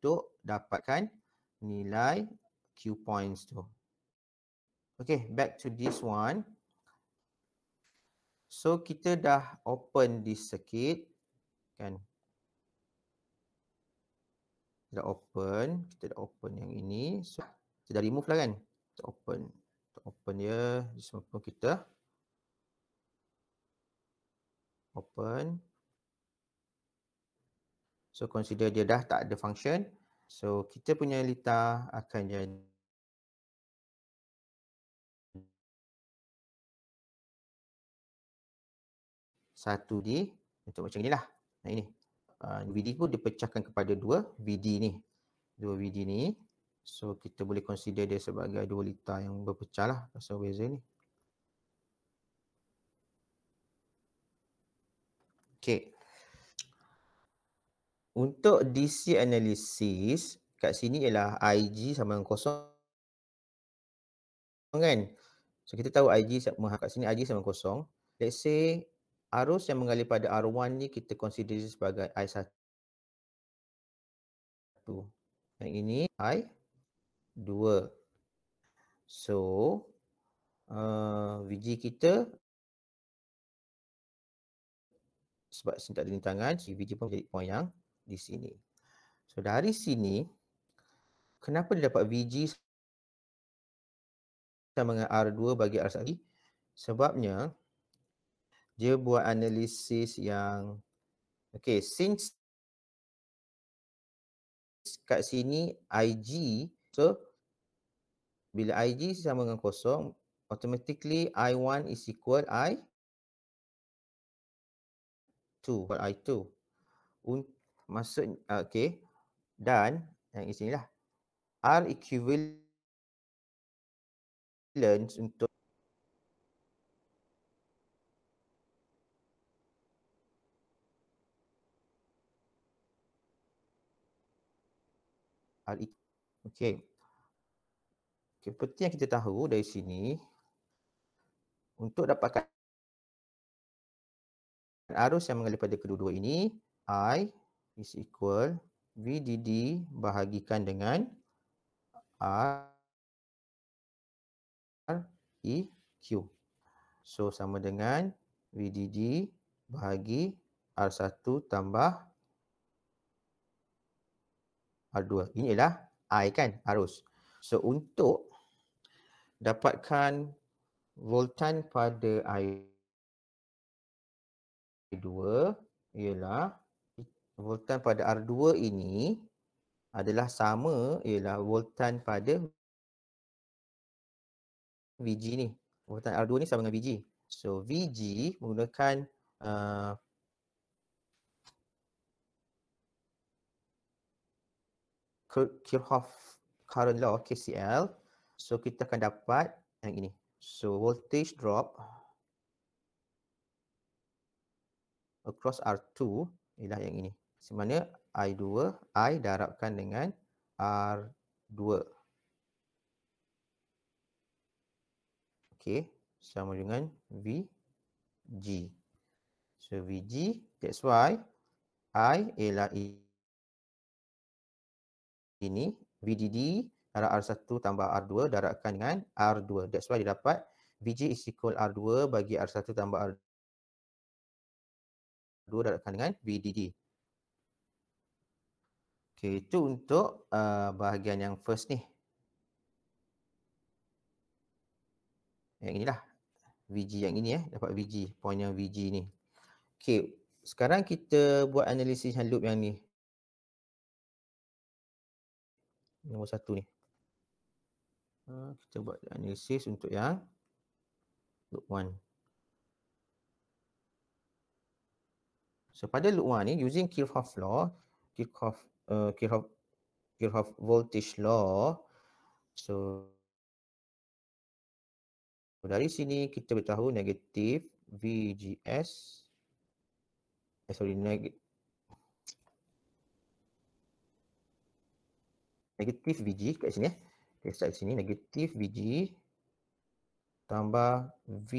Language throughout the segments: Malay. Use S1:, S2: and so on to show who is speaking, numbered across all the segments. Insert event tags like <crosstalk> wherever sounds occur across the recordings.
S1: untuk dapatkan nilai Q points tu. Okay, back to this one. So, kita dah open this circuit. Kan? Kita dah open. Kita dah open yang ini. So, kita dah remove lah kan? Kita open. Kita open dia. Semua pun kita. Open. So consider dia dah tak ada function. So kita punya lita akan jadi satu d untuk macam inilah. Nah ini. Uh, ah, VD pun dipecahkan kepada dua VD ni. Dua VD ni. So kita boleh consider dia sebagai dua lita yang berpecah lah pasal beza ni. Okay. Untuk DC analysis, kat sini ialah IG sama dengan kosong. Kan? So kita tahu IG sama kat sini IG sama dengan kosong. Let's say arus yang mengalir pada R1 ni kita consider sebagai I1. Yang ini I2. So uh, eh, VG kita sebab sini tak ada rintangan, VG pun jadi point yang 0 di sini. So dari sini, kenapa dia dapat VG sama dengan R2 bagi R1? Sebabnya, dia buat analisis yang, okay, since kat sini IG, so bila IG sama dengan kosong, automatically I1 is equal I2 or I2. Untuk maksud uh, ah, okey dan yang di sinilah R equivalent untuk R e, okey okay, seperti yang kita tahu dari sini untuk dapatkan arus yang mengalir pada kedua-dua ini I is equal VDD bahagikan dengan R REQ. So sama dengan VDD bahagi R1 tambah R2. Inilah I kan arus. So untuk dapatkan voltan pada I2 ialah voltan pada R2 ini adalah sama ialah voltan pada VG ni. Voltan R2 ni sama dengan VG. So VG menggunakan uh, Kirchhoff current law KCL. So kita akan dapat yang ini. So voltage drop across R2 ialah yang ini. Sebenarnya I2, I darabkan dengan R2. Okey, sama dengan VG. So VG, that's why I ialah I. Ini VDD darab R1 tambah R2 darabkan dengan R2. That's why dia dapat VG is equal R2 bagi R1 tambah R2 darabkan dengan VDD. Okey, itu untuk uh, bahagian yang first ni. Yang inilah. VG yang ini eh. Dapat VG. Point yang VG ni. Okay, sekarang kita buat analisis yang loop yang ni. Nombor satu ni. Ah, kita buat analisis untuk yang loop one. So pada loop one ni, using Kirchhoff law, Kirchhoff Kirchhoff, eh, Kirchhoff voltage law. So dari sini kita tahu negatif VGS eh, sorry neg negatif VG ke sini eh. Okay, start sini negatif VG tambah V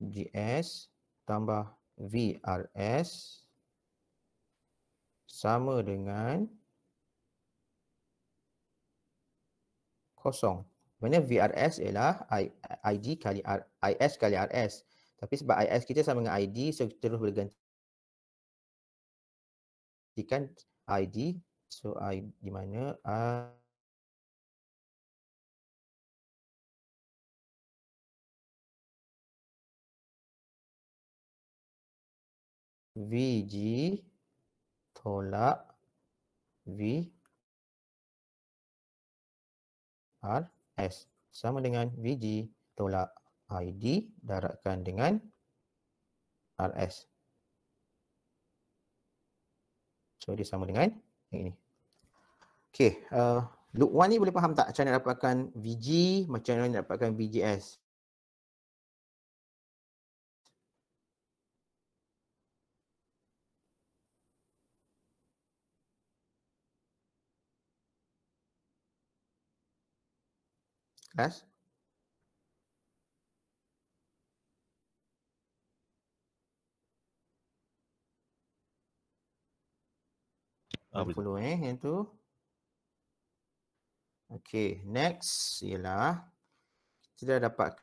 S1: GS tambah VRS sama dengan kosong. Mana VRS ialah ID kali R, IS kali RS. Tapi sebab IS kita sama dengan ID, so kita terus boleh Ikan ID. So I, di mana? Uh, VG tolak VRS. Sama dengan VG tolak ID daratkan dengan RS. So, dia sama dengan yang ini. Okay. Uh, loop 1 ni boleh faham tak macam mana dapatkan VG, macam mana dapatkan VGS? Has? Oh, 20 eh yang tu. Okay, next ialah kita dah dapat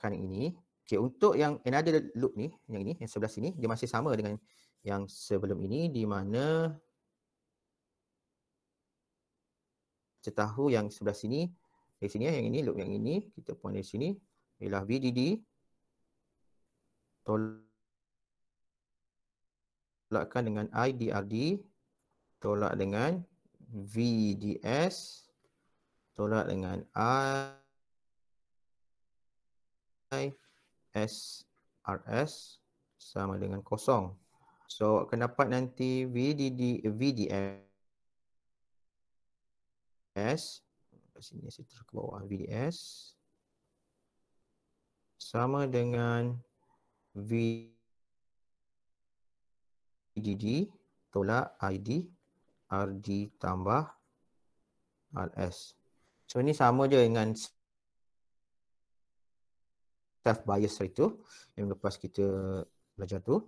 S1: kan ini. Okay, untuk yang another loop ni, yang ini, yang sebelah sini, dia masih sama dengan yang sebelum ini di mana kita tahu yang sebelah sini dari sini yang ini loop yang ini kita point dari sini ialah VDD tolakkan dengan IDRD tolak dengan VDS tolak dengan ISRS sama dengan kosong. So akan dapat nanti VDD VDS S kat sini saya terus ke bawah VDS sama dengan V VDD tolak ID RD tambah RS. So ni sama je dengan self bias hari tu yang lepas kita belajar tu.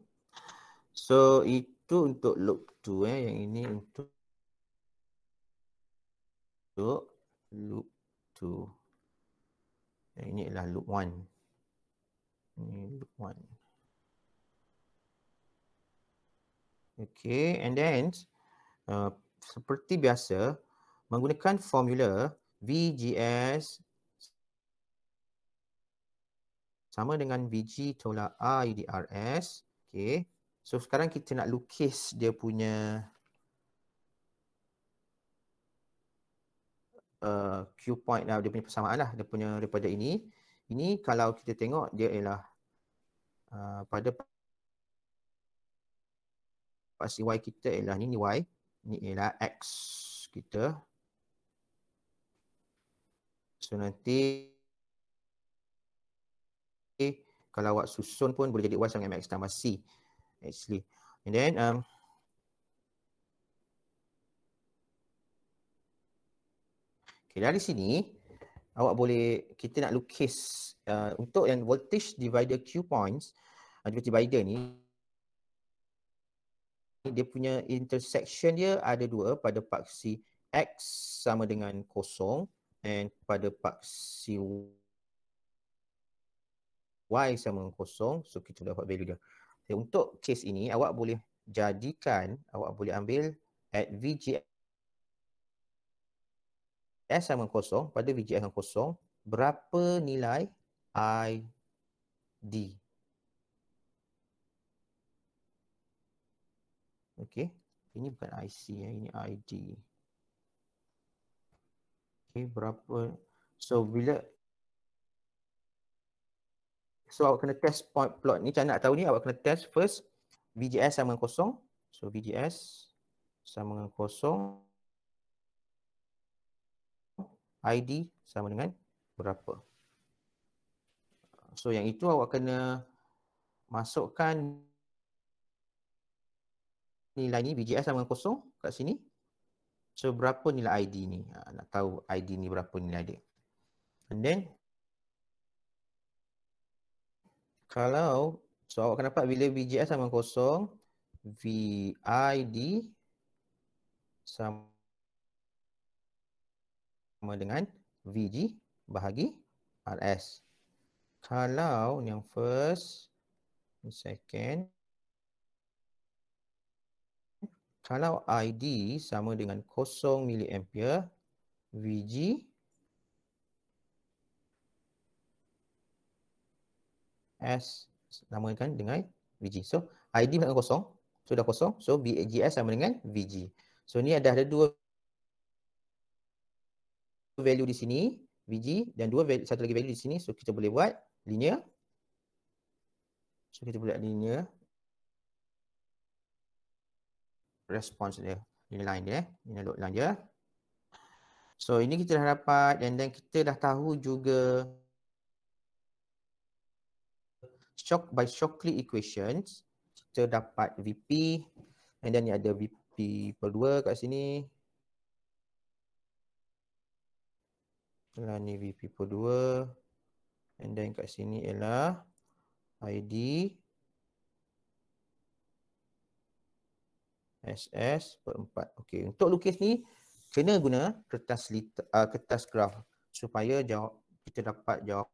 S1: So itu untuk loop 2 eh yang ini untuk untuk loop 2. Yang eh, ini adalah loop 1. Ini loop 1. Okay, and then uh, seperti biasa menggunakan formula VGS sama dengan VG tolak IDRS. Okay, so sekarang kita nak lukis dia punya Uh, Q point lah dia punya persamaan lah dia punya daripada ini ini kalau kita tengok dia ialah uh, pada pasti y kita ialah ni ni y ni ialah x kita so nanti kalau awak susun pun boleh jadi y sama dengan mx tambah c actually and then um, Okay, dari sini awak boleh kita nak lukis uh, untuk yang voltage divider Q points uh, divider ni dia punya intersection dia ada dua pada paksi X sama dengan kosong and pada paksi Y sama dengan kosong so kita dapat value dia. Okay, untuk case ini awak boleh jadikan awak boleh ambil at VGX S sama kosong, pada VGS akan kosong, berapa nilai ID? Okey, ini bukan IC ya, ini ID. Okey, berapa? So bila So awak kena test point plot ni, macam nak tahu ni awak kena test first VGS sama dengan kosong. So VGS sama dengan kosong. ID sama dengan berapa. So yang itu awak kena masukkan nilai ni BGS sama dengan kosong kat sini. So berapa nilai ID ni? Ha, nak tahu ID ni berapa nilai dia. And then kalau so awak akan dapat bila BGS sama dengan kosong VID sama sama dengan VG bahagi RS. Kalau yang first, second. Kalau ID sama dengan 0 miliampere, VG S namakan dengan VG. So ID dengan kosong, sudah so kosong. So VGS sama dengan VG. So ni ada ada dua satu value di sini VG dan dua value, satu lagi value di sini so kita boleh buat linear so kita boleh linear response dia linear line dia eh linear load line dia so ini kita dah dapat dan then kita dah tahu juga shock by shockley equations kita dapat VP and then ni ada VP per 2 kat sini ialah ni VP per 2 and then kat sini ialah ID SS per 4. Okey, untuk lukis ni kena guna kertas uh, kertas graf supaya jawab kita dapat jawab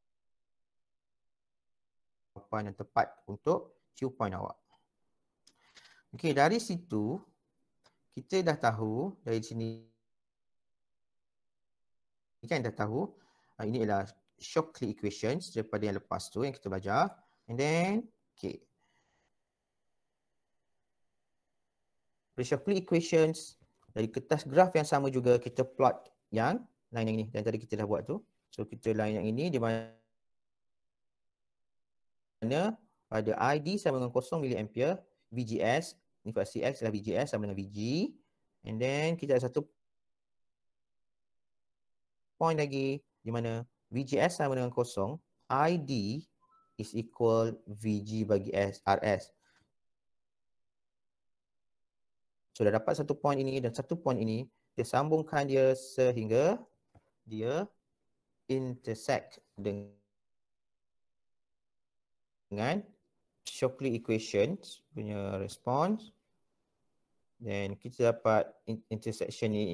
S1: jawapan yang tepat untuk Q point awak. Okey, dari situ kita dah tahu dari sini kan dah tahu uh, ini adalah Shockley equations daripada yang lepas tu yang kita belajar and then okay the Shockley equations dari kertas graf yang sama juga kita plot yang lain yang ni dan tadi kita dah buat tu so kita line yang ini di mana pada ID sama dengan 0 miliampere VGS ni versi X adalah VGS sama dengan VG and then kita ada satu point lagi di mana VGS sama dengan kosong, ID is equal VG bagi S, RS. So dah dapat satu point ini dan satu point ini, dia sambungkan dia sehingga dia intersect dengan Shockley equation punya response. Then kita dapat intersection ni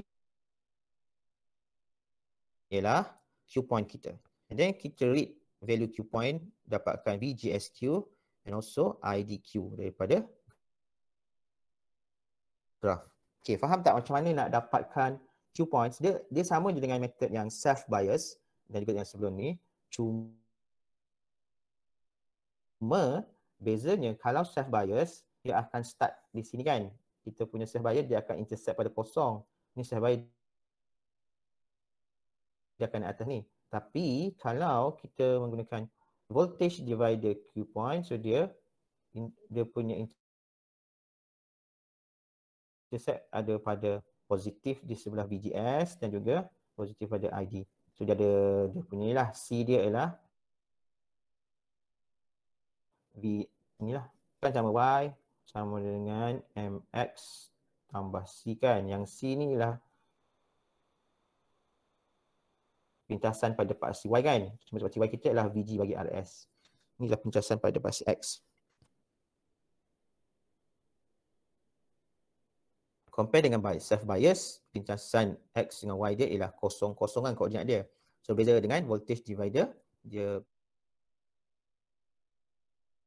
S1: ialah Q point kita. And then kita read value Q point dapatkan VGSQ and also IDQ daripada graph. Okay, faham tak macam mana nak dapatkan Q points? Dia dia sama je dengan method yang self bias dan juga yang sebelum ni. Cuma bezanya kalau self bias dia akan start di sini kan. Kita punya self bias dia akan intercept pada kosong. Ni self bias dia akan di atas ni. Tapi kalau kita menggunakan voltage divider Q point, so dia dia punya intercept ada pada positif di sebelah VGS dan juga positif pada ID. So dia ada dia punya lah C dia ialah V ni lah kan sama Y sama dengan MX tambah C kan. Yang C ni lah pintasan pada paksi Y kan. Cuma paksi Y kita ialah VG bagi RS. Ini adalah pintasan pada paksi X. Compare dengan bias. self bias, pintasan X dengan Y dia ialah kosong-kosongan koordinat dia. So beza dengan voltage divider, dia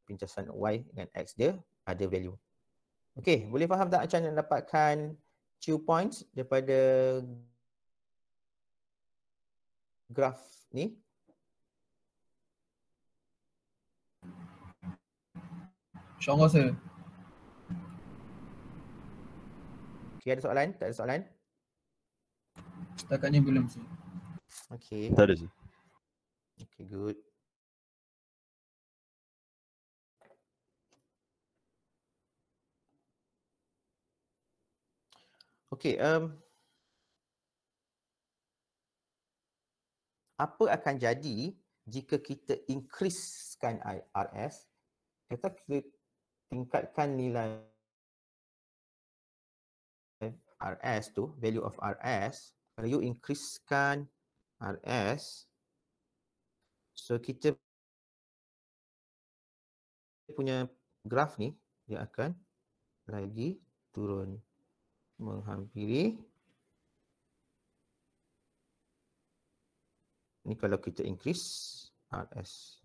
S1: pintasan Y dengan X dia ada value. Okey, boleh faham tak macam mana dapatkan two points daripada graf ni. Syong rasa. Okay, ada soalan? Tak ada soalan? Setakatnya belum sih. Okay. Tak ada sih. Okay, good. Okay, um, apa akan jadi jika kita increasekan IRS kita tingkatkan nilai RS tu value of RS kalau you increasekan RS so kita punya graf ni dia akan lagi turun menghampiri ni kalau kita increase RS.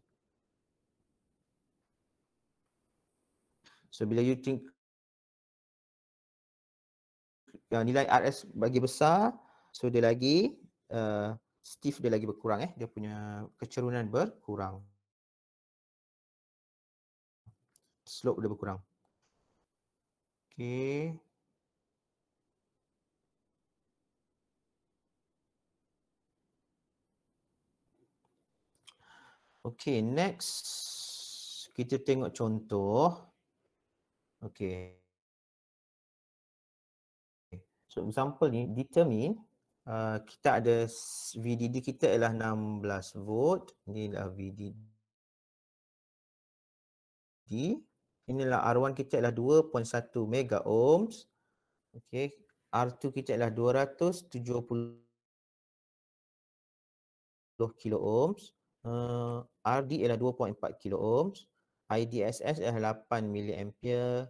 S1: So bila you think uh, nilai RS bagi besar, so dia lagi uh, stiff dia lagi berkurang eh. Dia punya kecerunan berkurang. Slope dia berkurang. Okay. Okay, next kita tengok contoh. Okay. So, example ni, determine uh, kita ada VDD kita ialah 16 volt. Ini adalah VDD. Inilah R1 kita ialah 2.1 mega ohms. Okay. R2 kita ialah 270 kilo ohms uh, eh, RD ialah 2.4 kilo ohms, IDSS ialah 8 miliampere,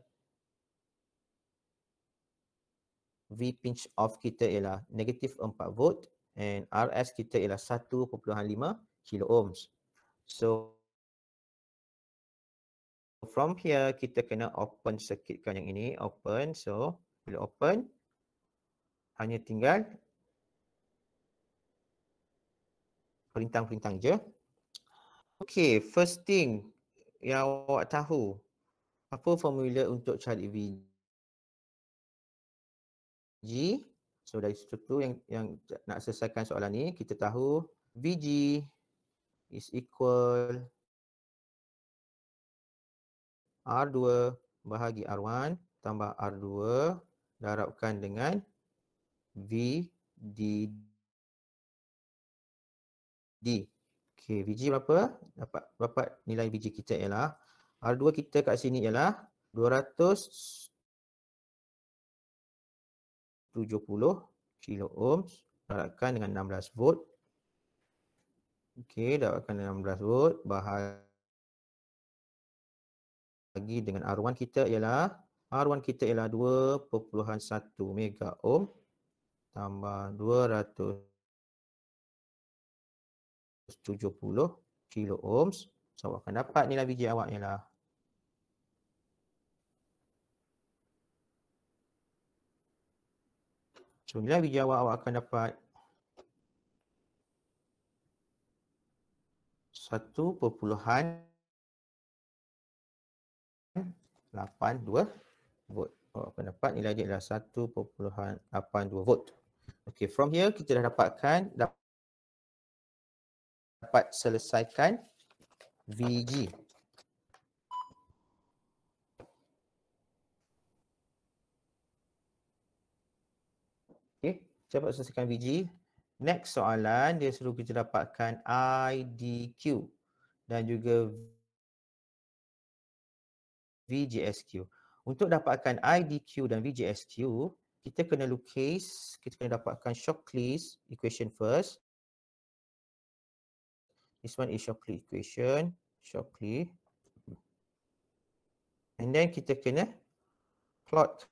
S1: V pinch off kita ialah negatif 4 volt and RS kita ialah 1.5 kilo ohms. So from here kita kena open circuitkan yang ini open so bila open hanya tinggal perintang-perintang je Okay, first thing yang awak tahu, apa formula untuk cari V? G, so dari situ tu yang, yang nak selesaikan soalan ni, kita tahu v g is equal R2 bahagi R1 tambah R2 darabkan dengan v d Okey, VG berapa? Dapat berapa nilai VG kita ialah R2 kita kat sini ialah 270 kilo ohms darabkan dengan 16 volt. Okey, darabkan 16 volt bahagi dengan R1 kita ialah R1 kita ialah 2.1 mega ohm tambah 200 270 kilo ohms. So awak akan dapat nilai biji awak ialah 9 biji awak awak akan dapat 1.82 volt. Awak akan dapat nilai dia adalah 1.82 volt. Okay, from here kita dah dapatkan dapat dapat selesaikan VG. Okey, dapat selesaikan VG. Next soalan dia suruh kita dapatkan IDQ dan juga VGSQ. Untuk dapatkan IDQ dan VGSQ, kita kena lukis, kita kena dapatkan shocklist equation first this one is Shockley equation Shockley and then kita kena plot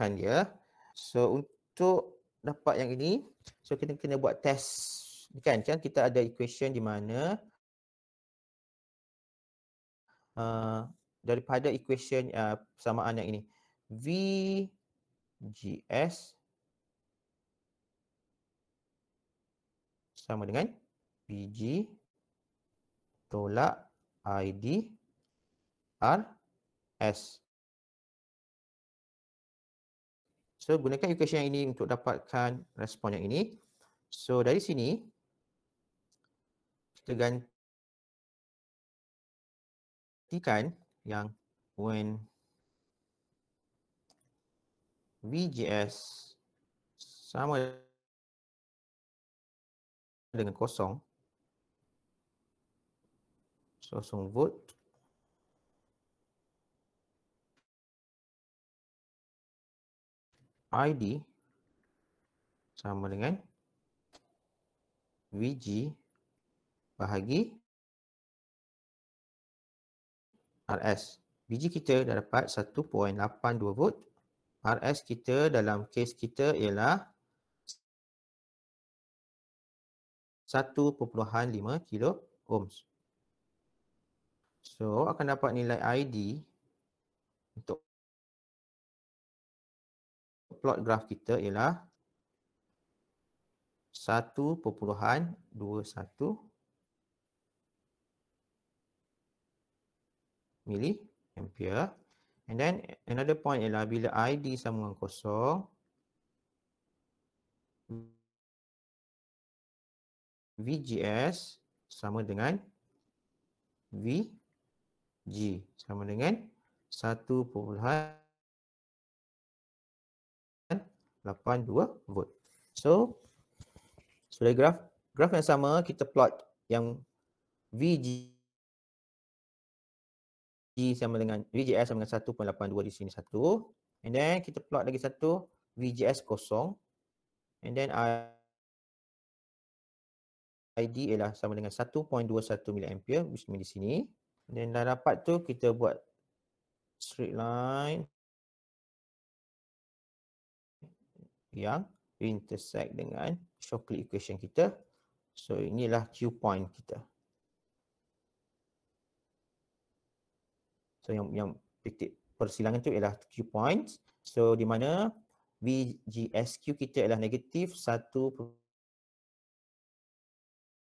S1: kan dia so untuk dapat yang ini so kita kena buat test kan kan kita ada equation di mana uh, daripada equation uh, persamaan yang ini V GS sama dengan PG tolak ID RS. So gunakan equation yang ini untuk dapatkan respon yang ini. So dari sini kita gantikan yang when VGS sama dengan kosong kosong volt ID sama dengan VG bahagi RS. VG kita dah dapat 1.82 volt. RS kita dalam case kita ialah 1.82 1.5 kilo ohms. So akan dapat nilai ID untuk plot graf kita ialah 1.21 mili ampere. And then another point ialah bila ID sama dengan kosong VGS sama dengan VG sama dengan 1.82 volt. So, sudah graf, graf yang sama kita plot yang VG G sama dengan VGS sama dengan 1.82 di sini satu. And then kita plot lagi satu VGS kosong. And then I ID ialah sama dengan 1.21 mA which mean di sini dan dah dapat tu kita buat straight line yang intersect dengan Shockley equation kita so inilah Q point kita so yang yang titik persilangan tu ialah Q point so di mana VGSQ kita ialah negatif 1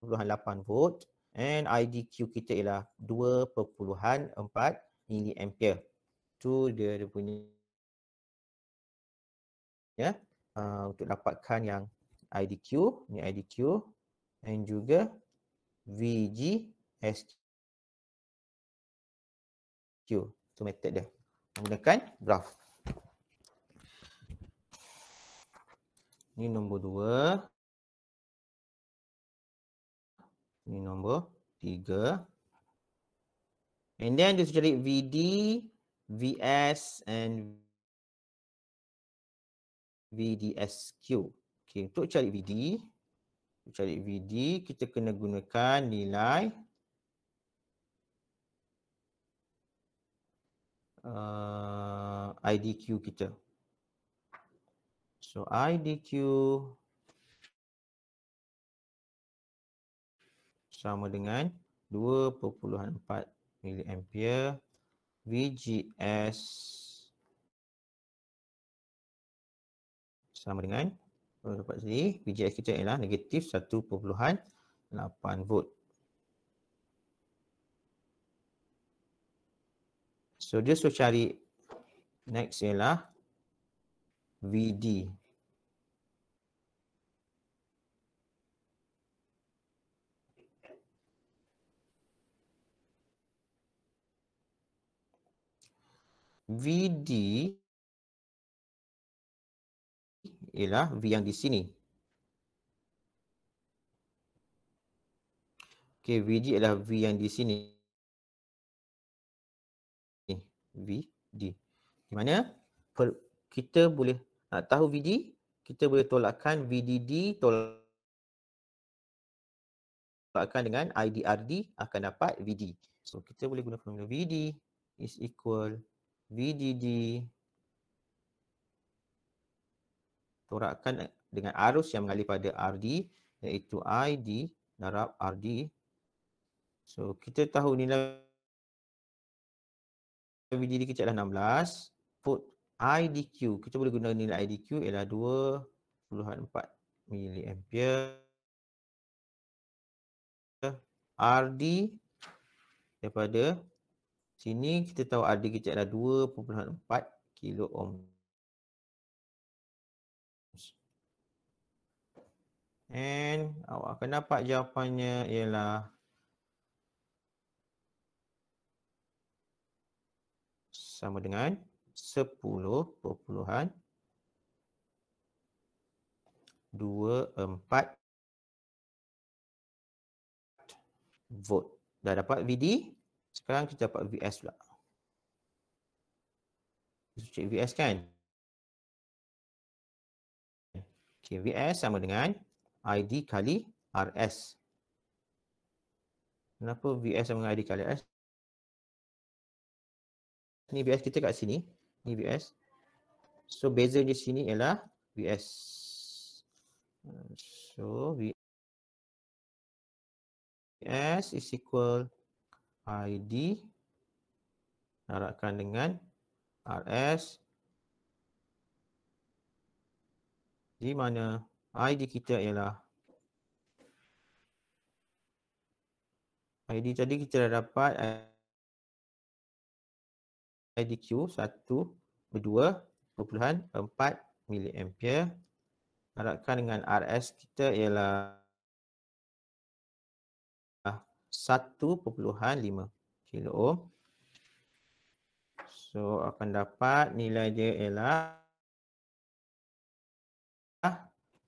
S1: 2.8 volt and IDQ kita ialah 2.4 miliampere. Tu dia dia punya ya yeah. uh, untuk dapatkan yang IDQ, ni IDQ and juga VGSQ. Tu method dia. Menggunakan graph. Ni nombor dua. Ini nombor tiga. and then just cari VD VS and VDSQ okay untuk cari VD untuk cari VD kita kena gunakan nilai uh, IDQ kita so IDQ sama dengan 2.4 miliampere VGS sama dengan oh, dapat sini VGS kita ialah negatif 1.8 volt. So dia so cari next ialah VD VD ialah V yang di sini. Okay, VD ialah V yang di sini. VD. Di mana kita boleh nak tahu VD, kita boleh tolakkan VDD tolakkan dengan IDRD akan dapat VD. So, kita boleh guna formula VD is equal VDD torakkan dengan arus yang mengalir pada RD iaitu ID darab RD. So kita tahu nilai VDD kita adalah 16. Put IDQ, kita boleh guna nilai IDQ ialah 2.4 miliampere. RD daripada Sini kita tahu ada kita adalah 2.4 kilo ohm. And awak akan dapat jawapannya ialah sama dengan 10.24 volt. Dah dapat VD? Sekarang kita dapat VS pula. Kita cek VS kan. Okay, VS sama dengan ID kali RS. Kenapa VS sama dengan ID kali RS? Ni VS kita kat sini. Ni VS. So, beza di sini ialah VS. So, VS is equal ID narakkan dengan RS di mana ID kita ialah ID tadi kita dah dapat ID Q 1 berdua 2.4 mA narakkan dengan RS kita ialah 1.5 kilo ohm. So akan dapat nilai dia ialah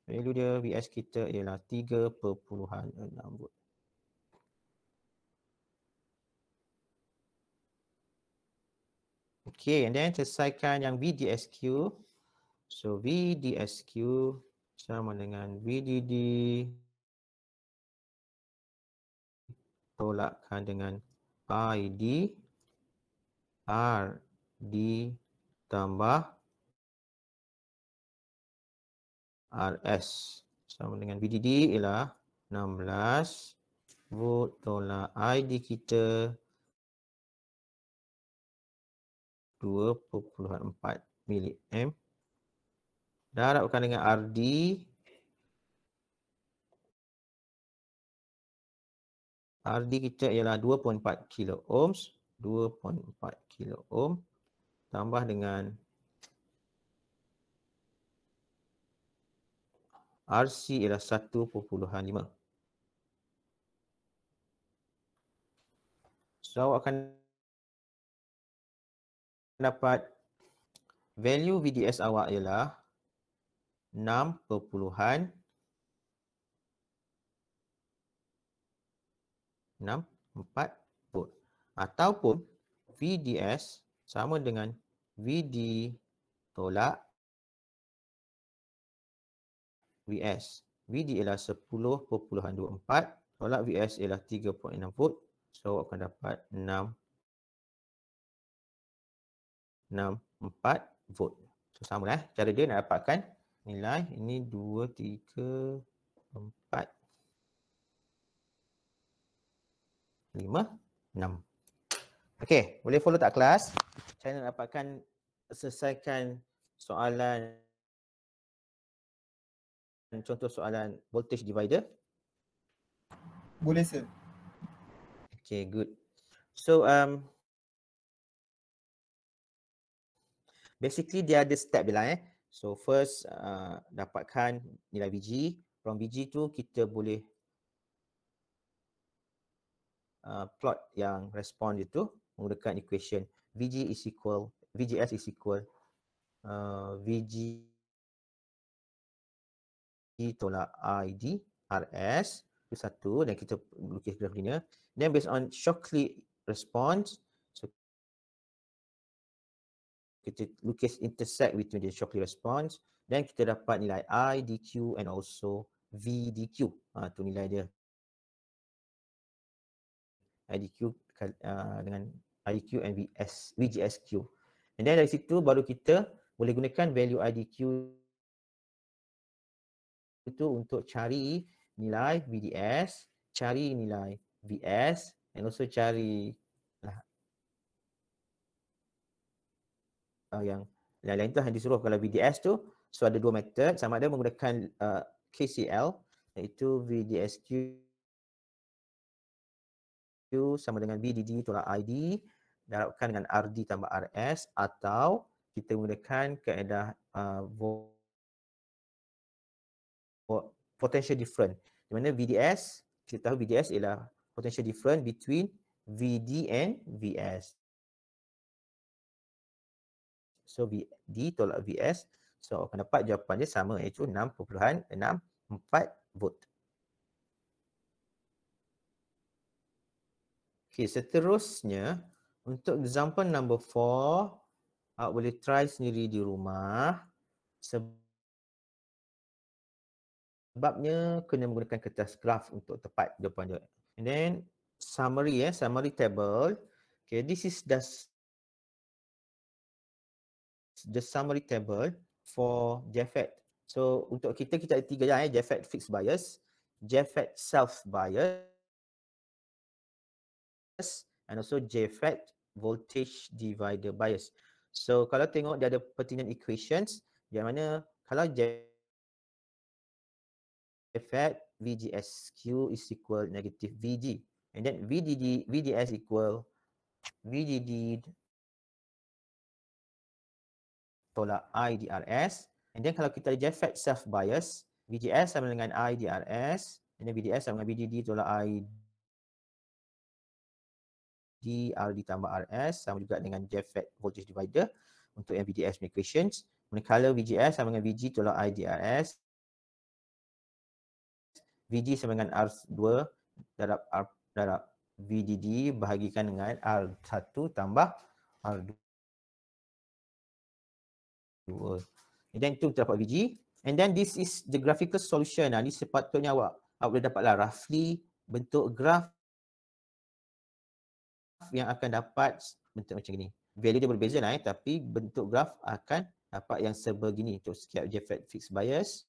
S1: value dia VS kita ialah 3.6 volt. Okay and then selesaikan yang VDSQ. So VDSQ sama dengan VDD tolakkan dengan ID R ditambah RS sama dengan VDD ialah 16 volt tolak ID kita 2.4 mA. Darabkan dengan RD RD kita ialah 2.4 kilo ohms 2.4 kilo ohm tambah dengan RC ialah 1.5 so awak akan dapat value VDS awak ialah 6.5 1.64 volt ataupun VDS sama dengan VD tolak VS. VD ialah 10.24 tolak VS ialah 3.6 volt. So akan dapat 6.64 volt. So sama lah. Eh. Cara dia nak dapatkan nilai ini 2, 3, 4, lima, enam. Okey, boleh follow tak kelas? Saya nak dapatkan selesaikan soalan contoh soalan voltage divider. Boleh, sir. Okey, good. So, um, basically dia ada step dia lah, eh. So, first uh, dapatkan nilai VG. From VG tu kita boleh Uh, plot yang respond itu menggunakan equation VG is equal, VGS is equal, uh, VG tolak ID, RS, itu satu dan kita lukis graf linear. Then based on Shockley response, so kita lukis intersect between the Shockley response, then kita dapat nilai IDQ and also VDQ. Itu ah, uh, nilai dia IDQ uh, ah, dengan IDQ and VS, VGSQ. And then dari situ baru kita boleh gunakan value IDQ itu untuk cari nilai VDS, cari nilai VS and also cari lah, uh, yang lain-lain tu disuruh kalau VDS tu so ada dua method sama ada menggunakan uh, ah, KCL iaitu VDSQ sama dengan VDD tolak ID darabkan dengan RD tambah RS atau kita gunakan keadaan uh, potential different di mana VDS kita tahu VDS ialah potential different between VD and VS so VD tolak VS so akan dapat jawapannya sama iaitu 6.64 volt Okay, seterusnya untuk example number four, awak boleh try sendiri di rumah sebabnya kena menggunakan kertas graf untuk tepat depan dia. And then summary ya, eh, summary table. Okay, this is the the summary table for Jeffet. So untuk kita kita ada tiga ya, eh, Jeffet fixed bias, Jeffet self bias bias and also JFET voltage divider bias. So kalau tengok dia ada pertinian equations yang mana kalau JFET VGSQ is equal negative VG and then VDD VDS equal VDD tolak IDRS and then kalau kita ada JFET self bias VGS sama dengan IDRS and then VDS sama dengan VDD tolak IDRS DR ditambah RS sama juga dengan JFET e voltage divider untuk MVDS equations. Manakala VGS sama dengan VG tolak IDRS. VG sama dengan R2 darab, R, darab VDD bahagikan dengan R1 tambah R2. And then itu kita dapat VG. And then this is the graphical solution. Ini sepatutnya awak, awak boleh dapatlah roughly bentuk graf yang akan dapat bentuk macam gini. Value dia berbeza lah eh, tapi bentuk graf akan dapat yang sebegini untuk setiap JFET fixed bias.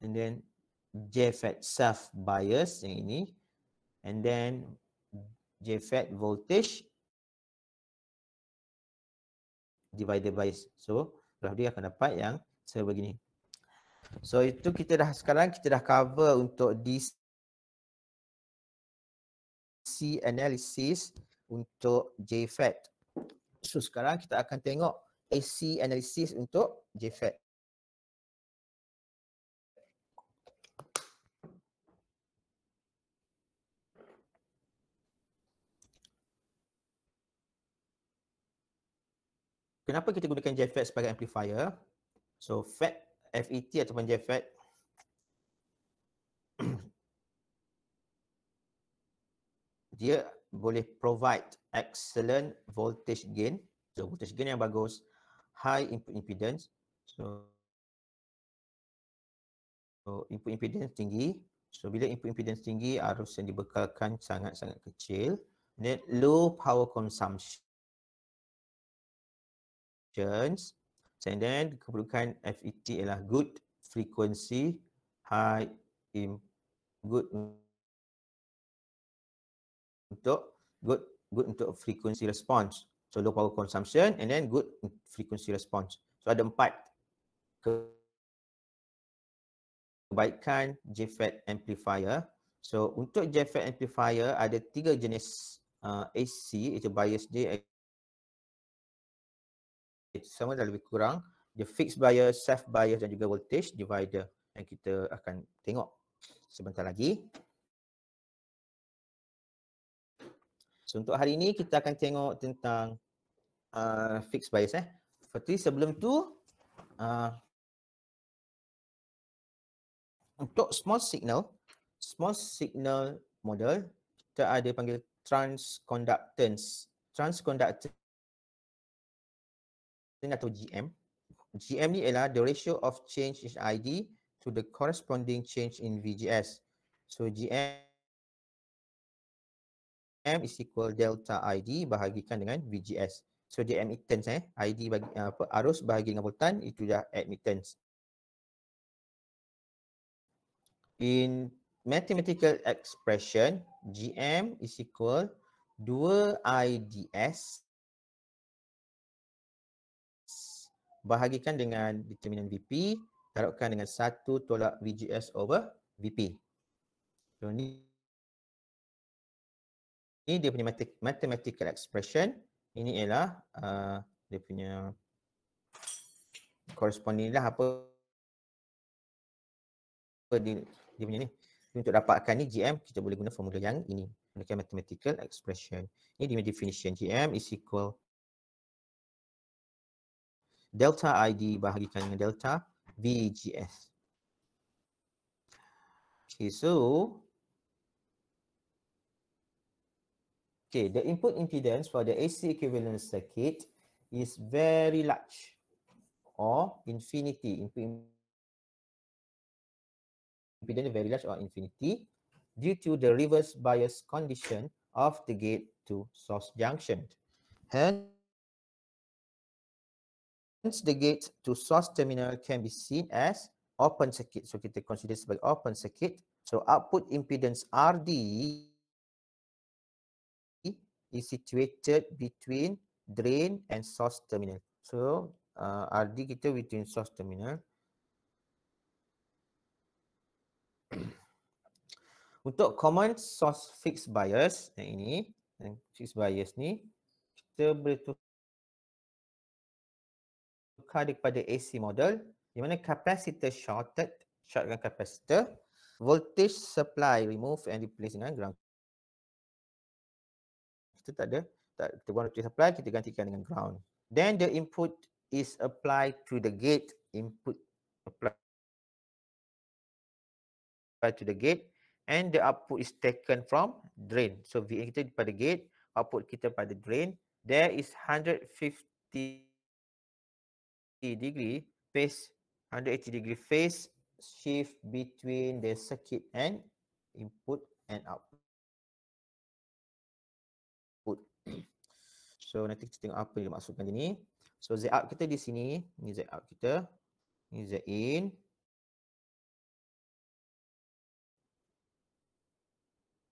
S1: And then JFET self bias yang ini. And then JFET voltage divided by. So graf dia akan dapat yang sebegini. So itu kita dah sekarang kita dah cover untuk DC C analysis untuk JFET. So sekarang kita akan tengok AC analysis untuk JFET. Kenapa kita gunakan JFET sebagai amplifier? So FET, FET ataupun JFET dia boleh provide excellent voltage gain so voltage gain yang bagus high input impedance so so input impedance tinggi so bila input impedance tinggi arus yang dibekalkan sangat-sangat kecil then low power consumption and then keperluan FET ialah good frequency high input, good untuk good good untuk frequency response. So low power consumption and then good frequency response. So ada empat kebaikan JFET amplifier. So untuk JFET amplifier ada tiga jenis uh, AC iaitu bias J sama dah lebih kurang the fixed bias, self bias dan juga voltage divider yang kita akan tengok sebentar lagi. So untuk hari ini kita akan tengok tentang uh, fixed bias eh. Seperti sebelum tu uh, untuk small signal, small signal model kita ada panggil transconductance. Transconductance atau GM. GM ni ialah the ratio of change in ID to the corresponding change in VGS. So GM M is equal delta ID bahagikan dengan VGS. So dia admittance eh. ID bagi eh, apa arus bahagi dengan voltan itu dah admittance. In mathematical expression, GM is equal 2IDS bahagikan dengan determinan VP taruhkan dengan 1 tolak VGS over VP. So ni ini dia punya mathematical expression ini ialah uh, dia punya corresponding lah apa apa dia, dia punya ni untuk dapatkan ni GM kita boleh guna formula yang ini menggunakan mathematical expression ini dia definition GM is equal delta ID bahagikan dengan delta VGS Okay, so Okay, the input impedance for the AC equivalent circuit is very large or infinity. impedance very large or infinity due to the reverse bias condition of the gate to source junction. Hence, the gate to source terminal can be seen as open circuit. So, kita consider sebagai open circuit. So, output impedance RD is situated between drain and source terminal. So uh, RD kita between source terminal. <clears throat> Untuk common source fixed bias yang ini, yang fixed bias ni, kita boleh tukar daripada AC model di mana kapasitor shorted, shortkan kapasitor, voltage supply remove and replace dengan ground kita tak ada tak, kita buang nutrient supply kita gantikan dengan ground then the input is applied to the gate input applied to the gate and the output is taken from drain so VA kita pada gate output kita pada drain there is 150 degree phase 180 degree phase shift between the circuit and input and output So nanti kita tengok apa dia maksudkan dia So Z out kita di sini. Ni Z out kita. Ni Z in.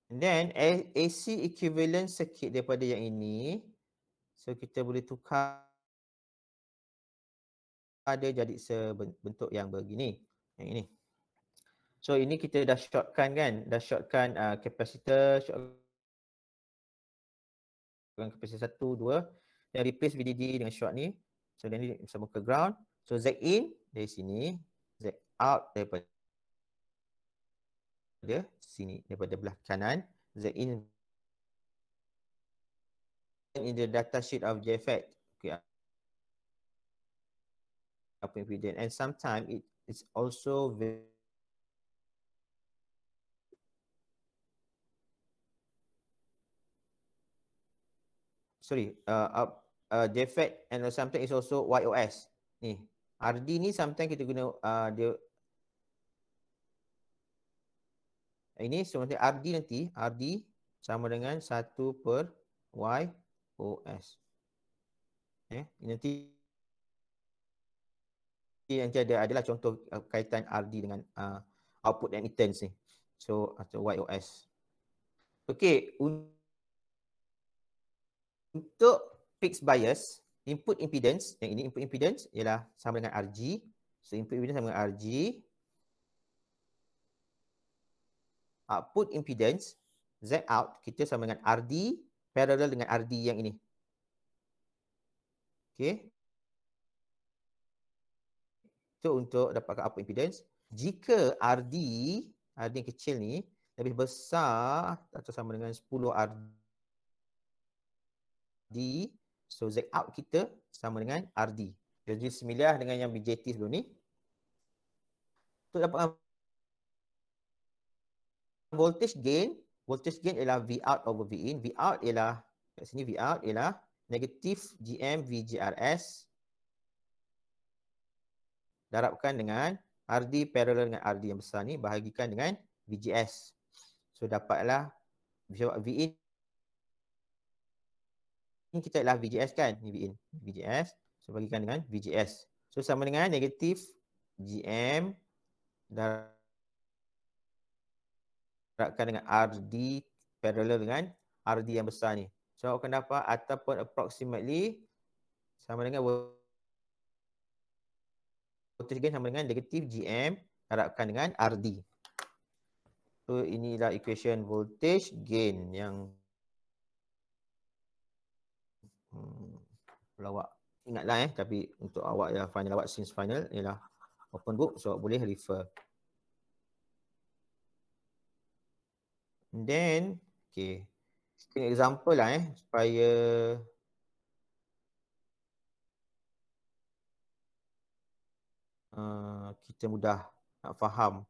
S1: And then AC equivalent circuit daripada yang ini. So kita boleh tukar ada jadi sebentuk yang begini. Yang ini. So ini kita dah shortkan kan. Dah shortkan uh, ah, kapasitor. Shortkan dengan kapasiti 1, 2 dan replace VDD dengan short ni so dia ni sama ke ground so Z in dari sini Z out daripada sini daripada belah kanan Z in in the data sheet of JFET okay apa impedance and sometimes it is also very sorry uh, uh, JFET and something is also YOS ni RD ni sometimes kita guna uh, dia eh, ini sebenarnya RD nanti RD sama dengan 1 per YOS okay. Eh, nanti nanti ada adalah contoh uh, kaitan RD dengan uh, output dan intense ni so atau YOS Okey, untuk untuk fixed bias input impedance yang ini input impedance ialah sama dengan RG so input impedance sama dengan RG output impedance Z out kita sama dengan RD parallel dengan RD yang ini okay itu untuk dapatkan output impedance jika RD RD yang kecil ni lebih besar atau sama dengan 10 RD D. So Z out kita sama dengan RD. Jadi similar dengan yang BJT sebelum ni. Untuk dapatkan voltage gain, voltage gain ialah V out over V in. V out ialah kat sini V out ialah negatif GM VGRS darabkan dengan RD parallel dengan RD yang besar ni bahagikan dengan VGS. So dapatlah V in ni kita ialah VGS kan ni VIN VGS so bagikan dengan VGS so sama dengan negatif GM darabkan dengan RD parallel dengan RD yang besar ni so akan dapat ataupun approximately sama dengan voltage gain sama dengan negatif GM darabkan dengan RD so inilah equation voltage gain yang Hmm. Lawak. Ingatlah eh tapi untuk awak yang final awak since final ialah open book so boleh refer. And then okay. Sikit example lah eh supaya Uh, kita mudah nak faham.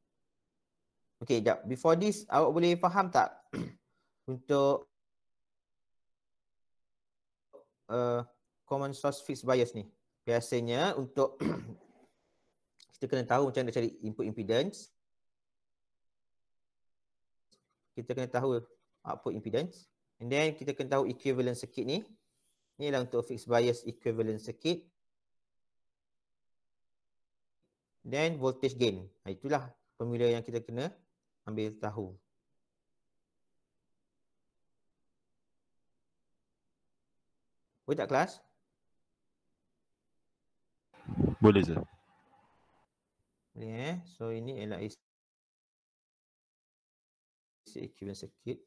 S1: Okay, jap. Before this, awak boleh faham tak <clears throat> untuk uh, common source fixed bias ni. Biasanya untuk <clears throat> kita kena tahu macam mana cari input impedance. Kita kena tahu output impedance. And then kita kena tahu equivalent circuit ni. Ni adalah untuk fixed bias equivalent circuit. Then voltage gain. Ha, itulah formula yang kita kena ambil tahu. Boleh tak kelas? Boleh je. Boleh eh. So ini adalah AC equivalent circuit.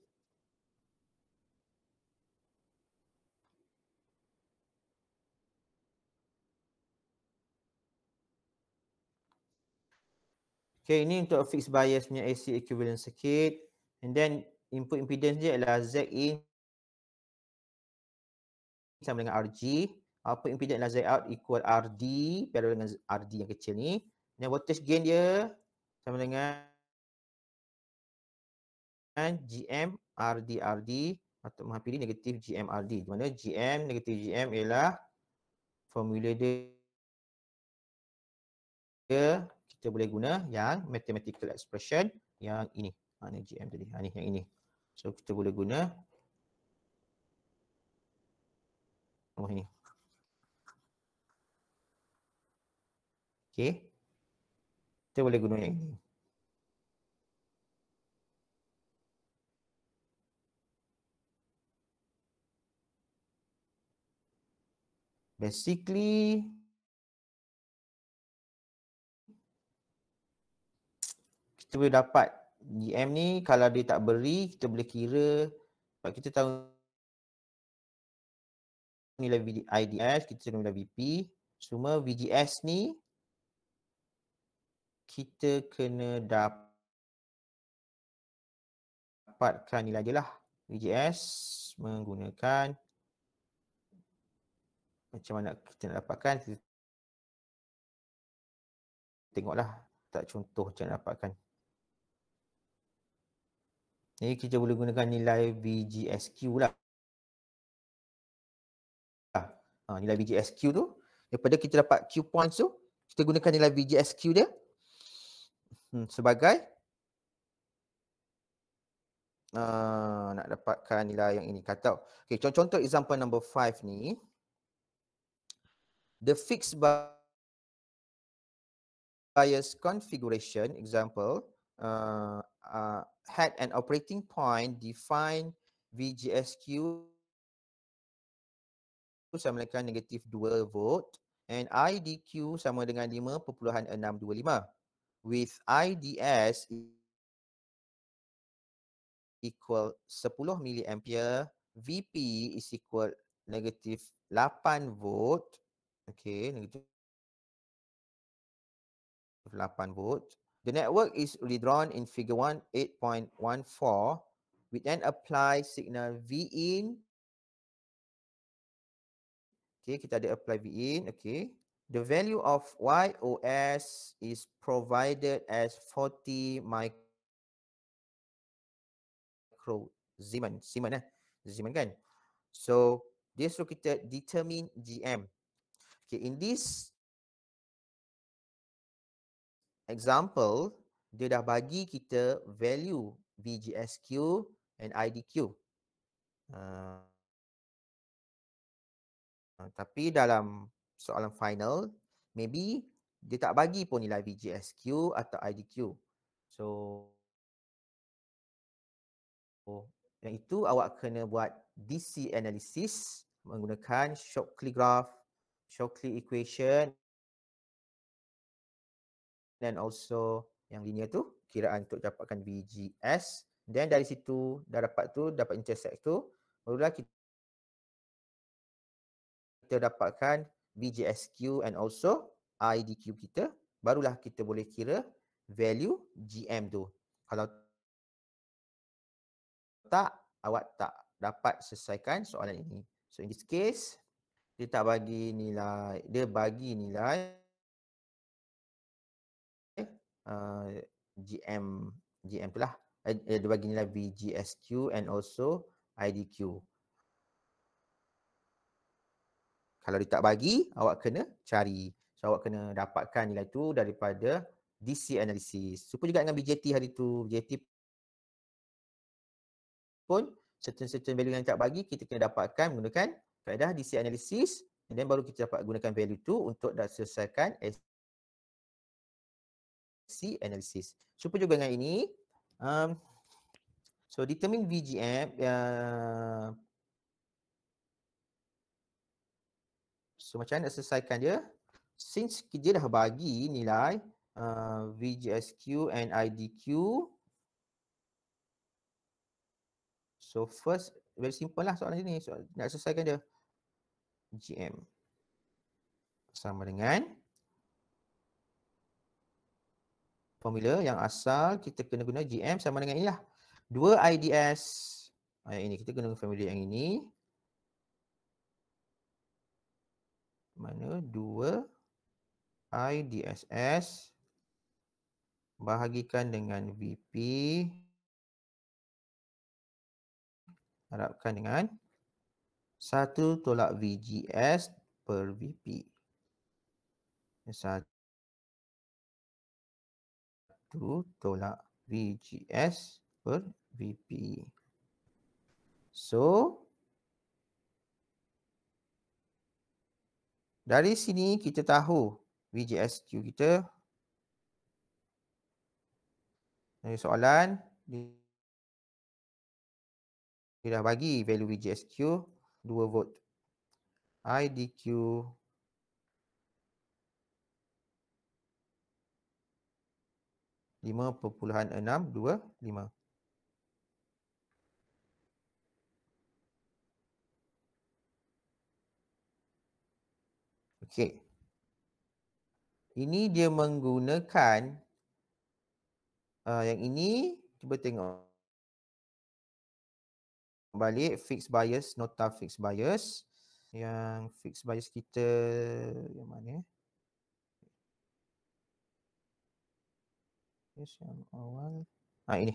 S1: Okay, ini untuk fixed bias punya AC equivalent circuit. And then input impedance dia adalah Z in sama dengan RG. apa impedance ialah Zout equal RD parallel dengan RD yang kecil ni. Dan voltage gain dia sama dengan GM RD RD atau menghampiri negatif GM RD. Di mana GM negatif GM ialah formula dia kita boleh guna yang mathematical expression yang ini. Ha, ni GM tadi. Ha, ni yang ini. So kita boleh guna Allah ini. Okey. Kita boleh guna yang ni. Basically kita boleh dapat DM e ni kalau dia tak beri kita boleh kira sebab kita tahu guna IDS, kita guna VP. Semua VGS ni kita kena dapatkan nilai dia lah. VGS menggunakan macam mana kita nak dapatkan tengoklah tak contoh macam nak dapatkan ini kita boleh gunakan nilai VGSQ lah ha, nilai VGSQ tu daripada kita dapat Q points tu kita gunakan nilai VGSQ dia hmm, sebagai uh, nak dapatkan nilai yang ini kata okay, contoh, contoh example number 5 ni the fixed bias configuration example uh, uh, had an operating point defined VGSQ sama dengan negatif 2 volt and IDQ sama dengan 5.625 with IDS equal 10 miliampere VP is equal negatif 8 volt okay negatif 8 volt the network is redrawn in figure 1 8.14 we then apply signal V in Okay, kita ada apply VIN. Okay. The value of YOS is provided as 40 micro Zeeman. Zeeman eh. Zeeman kan. So, dia suruh kita determine GM. Okay, in this example, dia dah bagi kita value VGSQ and IDQ. Uh, ah. Ah, tapi dalam soalan final maybe dia tak bagi pun nilai VGSQ atau IDQ. So oh, yang itu awak kena buat DC analysis menggunakan Shockley graph, Shockley equation dan also yang linear tu kiraan untuk dapatkan VGS. Then dari situ dah dapat tu, dapat intersect tu, barulah kita kita dapatkan BJSQ and also IDQ kita barulah kita boleh kira value GM tu. Kalau tak awak tak dapat selesaikan soalan ini. So in this case dia tak bagi nilai, dia bagi nilai uh, eh, GM GM itulah. Eh, dia bagi nilai VGSQ and also IDQ. Kalau dia tak bagi, awak kena cari. So awak kena dapatkan nilai tu daripada DC analysis. Supaya juga dengan BJT hari tu. BJT pun certain-certain value yang tak bagi, kita kena dapatkan menggunakan faedah DC analysis Kemudian baru kita dapat gunakan value tu untuk dah selesaikan SC analysis. Super juga dengan ini. Um, so determine VGM uh, So macam mana nak selesaikan dia? Since kita dah bagi nilai uh, VGSQ and IDQ So first, very simple lah soalan ni. So, nak selesaikan dia. GM sama dengan formula yang asal kita kena guna GM sama dengan inilah. 2 IDS ah, yang ini. Kita guna formula yang ini. mana 2 IDSs bahagikan dengan VP harapkan dengan 1 tolak VGS per VP. 1 tolak VGS per VP. So, Dari sini kita tahu VGSQ kita. Ini soalan. kita dah bagi value VGSQ 2 volt. IDQ. lima perpuluhan enam dua lima. Okey. Ini dia menggunakan uh, yang ini cuba tengok balik fix bias nota fix bias yang fix bias kita yang mana yes yang awal ah ini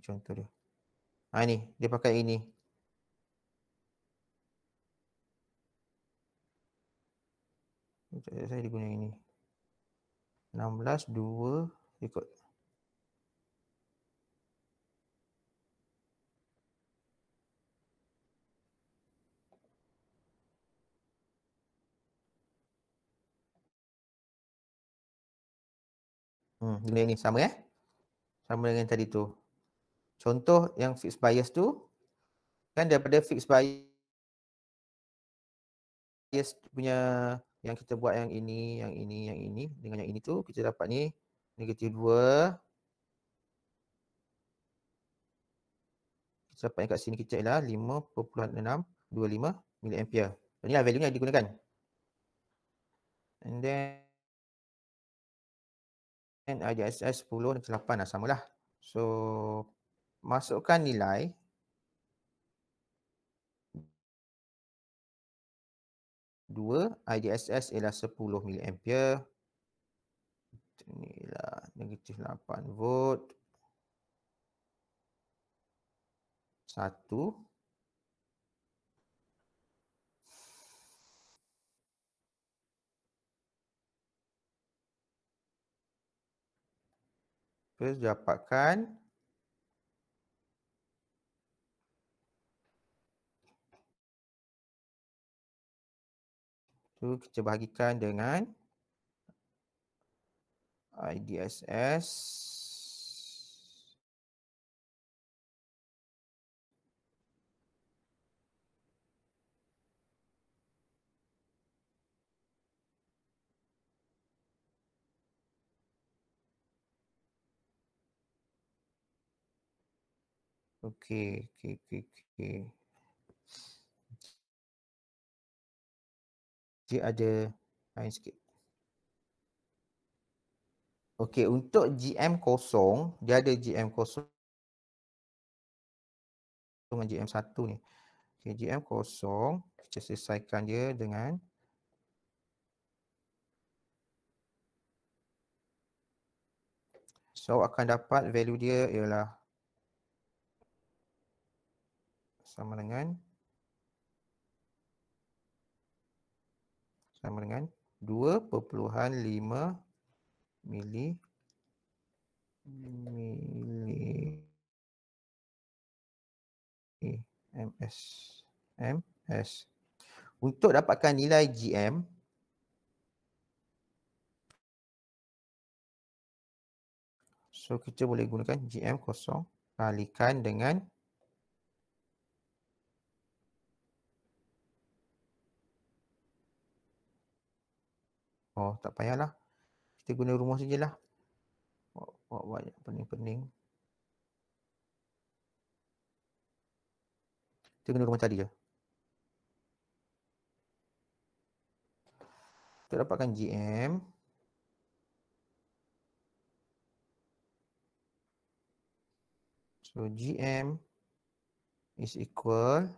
S1: contoh dia ah ini dia pakai ini tak saya dia guna yang ni 16 2 ikut Hmm, guna yang ni sama eh. Sama dengan tadi tu. Contoh yang fixed bias tu kan daripada fixed bias punya yang kita buat yang ini, yang ini, yang ini dengan yang ini tu kita dapat ni negatif 2 kita dapat yang kat sini kita ialah 5.625 mA. lah, lah value yang digunakan. And then and SS 10 dan 8 lah samalah. So masukkan nilai 2 IDSS ialah 10 miliampere. Ini ialah negatif 8 volt. 1 Terus dapatkan So kita bahagikan dengan IDSS Okay, okay, okay, okay. Dia ada lain sikit. Okey, untuk GM kosong, dia ada GM kosong dengan GM1 ni. Okey, GM kosong, kita selesaikan dia dengan So, akan dapat value dia ialah sama dengan 0.5 sama dengan 2.5 mili mili ms ms untuk dapatkan nilai gm so kita boleh gunakan gm kosong kalikan dengan 2.5 Oh tak payahlah. Kita guna rumah sajalah. lah. buat banyak pening-pening. Kita guna rumah tadi je. Kita dapatkan GM. So GM is equal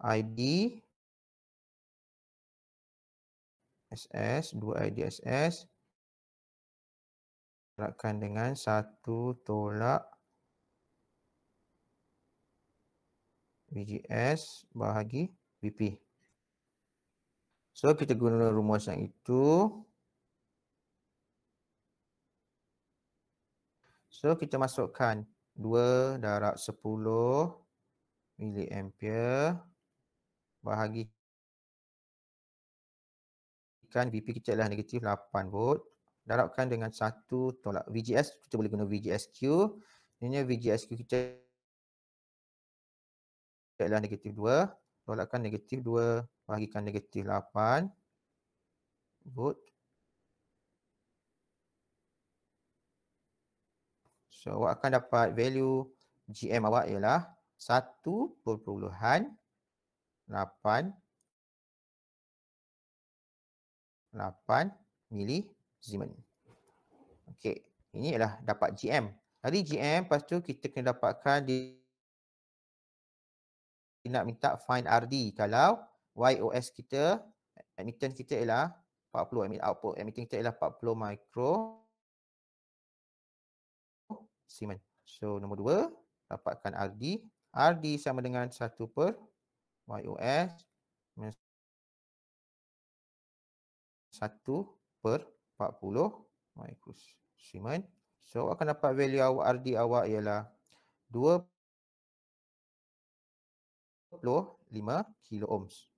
S2: ID SS,
S1: 2i DSS Terapkan dengan 1 tolak VGS bahagi VP So kita guna rumus yang itu So kita masukkan 2 darab 10 miliampere bahagi pastikan VP kecil adalah negatif 8 volt. Darabkan dengan satu tolak VGS, kita boleh guna VGSQ. Ini VGSQ kita adalah negatif 2. Tolakkan negatif 2, bahagikan negatif 8 volt. So awak akan dapat value GM awak ialah 1.8 8 mili Siemen. Okey, ini adalah dapat GM. Tadi GM, lepas tu kita kena dapatkan di kita nak minta find RD kalau YOS kita admittance kita ialah 40 admit output admittance kita ialah 40 micro Siemen. So nombor 2 dapatkan RD. RD sama dengan 1 per YOS 1 per 40 mikrosiemen. So awak akan dapat value awak RD awak ialah 25 kilo ohms.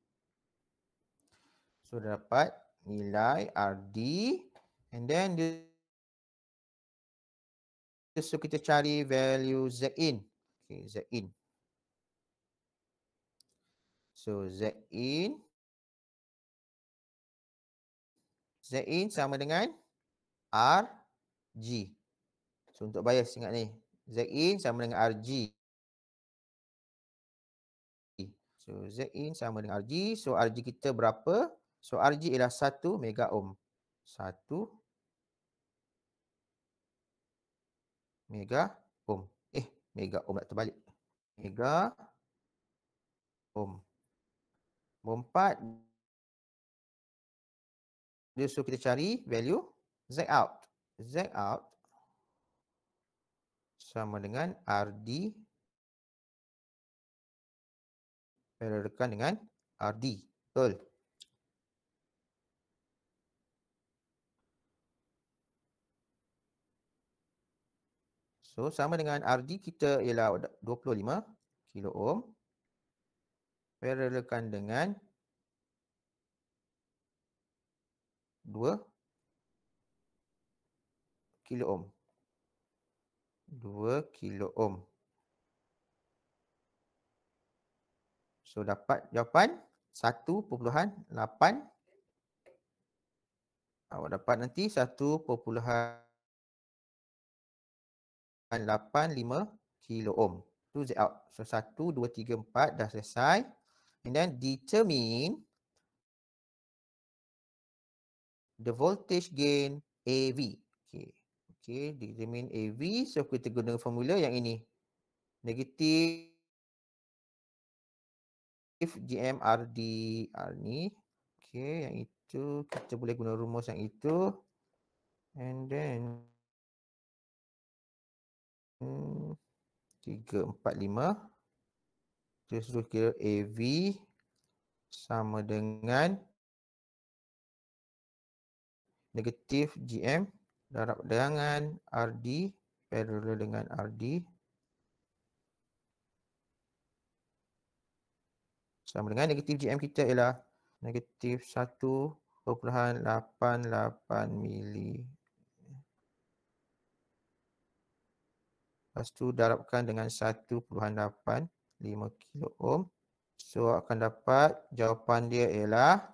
S1: So dapat nilai RD and then dia so kita cari value Z in. Okay, Z in. So Z in Zain sama dengan RG. So untuk bias ingat ni. Zain sama dengan RG. So Zain sama dengan RG. So RG kita berapa? So RG ialah 1 mega ohm. 1 mega ohm. Eh mega ohm nak terbalik. Mega ohm. 4 dia suruh kita cari value z out. z out sama dengan rd paralelkan dengan rd. Betul. So sama dengan RD kita ialah 25 kilo ohm. Paralelkan dengan 2 kilo ohm 2 kilo ohm so dapat jawapan 1.8 awak dapat nanti 1.85 kilo ohm tu z out so 1 2 3 4 dah selesai and then determine the voltage gain AV. Okay. Okay, determine AV. So kita guna formula yang ini. Negatif GM RD R ni. Okay, yang itu kita boleh guna rumus yang itu. And then 3, 4, 5 Terus kira AV Sama dengan negatif GM darab dengan RD parallel dengan RD sama dengan negatif GM kita ialah negatif 1.88 mili lepas tu darabkan dengan 1.85 kilo ohm so akan dapat jawapan dia ialah 1.85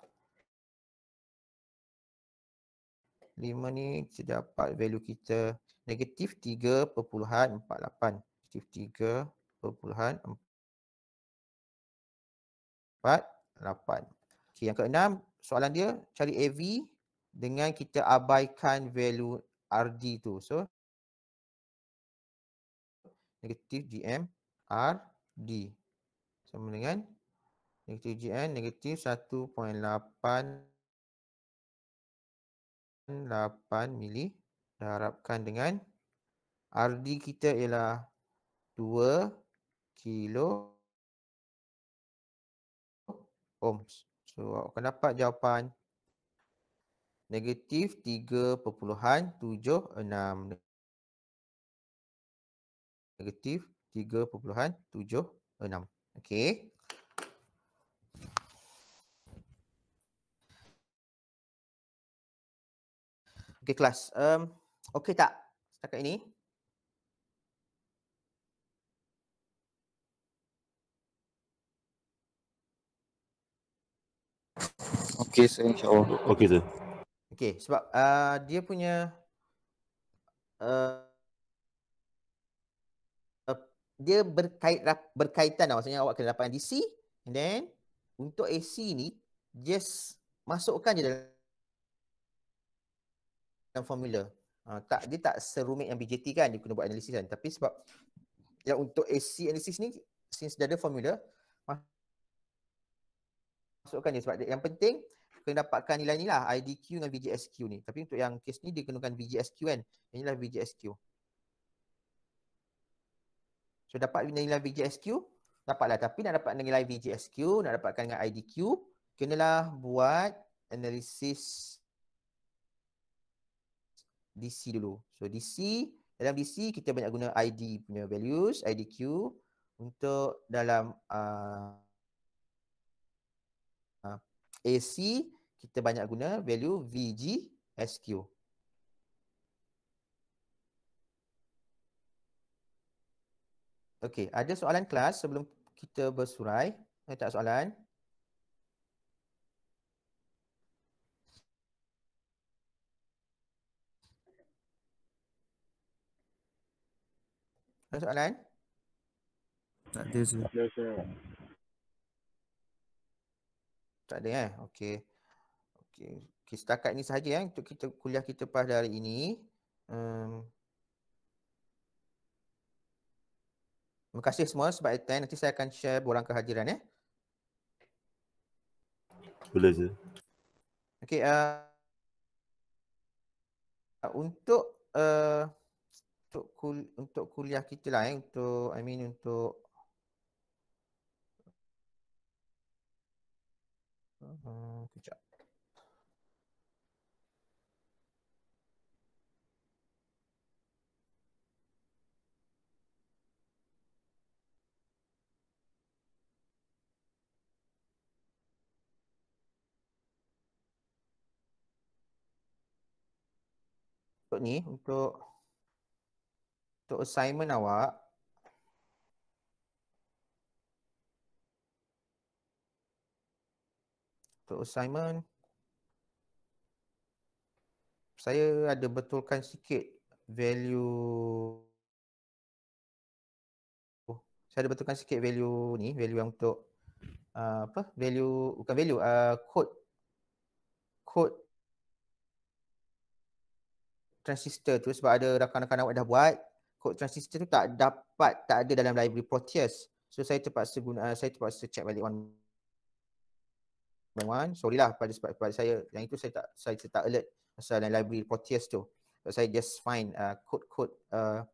S1: lima ni kita dapat value kita negatif 3.48 negatif 3.48 okay, yang keenam soalan dia cari AV dengan kita abaikan value RD tu so negatif GM RD sama dengan negatif GM negatif 1.8 8 mili diharapkan dengan RD kita ialah 2 kilo ohms. So awak akan dapat jawapan negatif 3.76 negatif 3.76. Okey. Okey kelas. Um, Okey tak setakat ini?
S2: Okey saya insyaAllah. Okey tu.
S1: Okey sebab uh, dia punya uh, dia berkait, berkaitan lah. maksudnya awak kena dapatkan DC and then untuk AC ni just masukkan je dalam dalam formula. Uh, tak dia tak serumit yang BJT kan dia kena buat analisis kan tapi sebab ya untuk AC analysis ni since dia ada formula masukkan dia sebab dia, yang penting kena dapatkan nilai ni lah IDQ dengan VGSQ ni tapi untuk yang kes ni dia kenakan VGSQ kan inilah VGSQ so dapat nilai VGSQ dapatlah tapi nak dapat nilai VGSQ nak dapatkan dengan IDQ kenalah buat analisis DC dulu. So DC, dalam DC kita banyak guna ID punya values, IDQ untuk dalam uh, uh, ah, AC ah, kita banyak guna value VGSQ. Okay, ada soalan kelas sebelum kita bersurai? Ada tak soalan? Ada soalan? Tak ada sir. Tak ada eh? Okey. Okey. Okay, setakat ni sahaja eh, untuk kita kuliah kita pada hari ini. Um, terima kasih semua sebab attend. Nanti saya akan share borang kehadiran eh. Boleh je. Okey. Uh, untuk uh, untuk kul, untuk kuliah kita lah eh untuk I mean untuk uh, kejap Untuk ni, untuk untuk assignment awak untuk assignment saya ada betulkan sikit value oh, saya ada betulkan sikit value ni value yang untuk uh, apa value bukan value uh, code code transistor tu sebab ada rakan-rakan awak dah buat Kod transistor tu tak dapat tak ada dalam library Proteus. So saya terpaksa guna ah, saya terpaksa check balik one. one. Sorry lah pada sebab pada saya yang itu saya tak saya tak alert pasal dalam library Proteus tu. So saya just find uh, ah, kod code uh,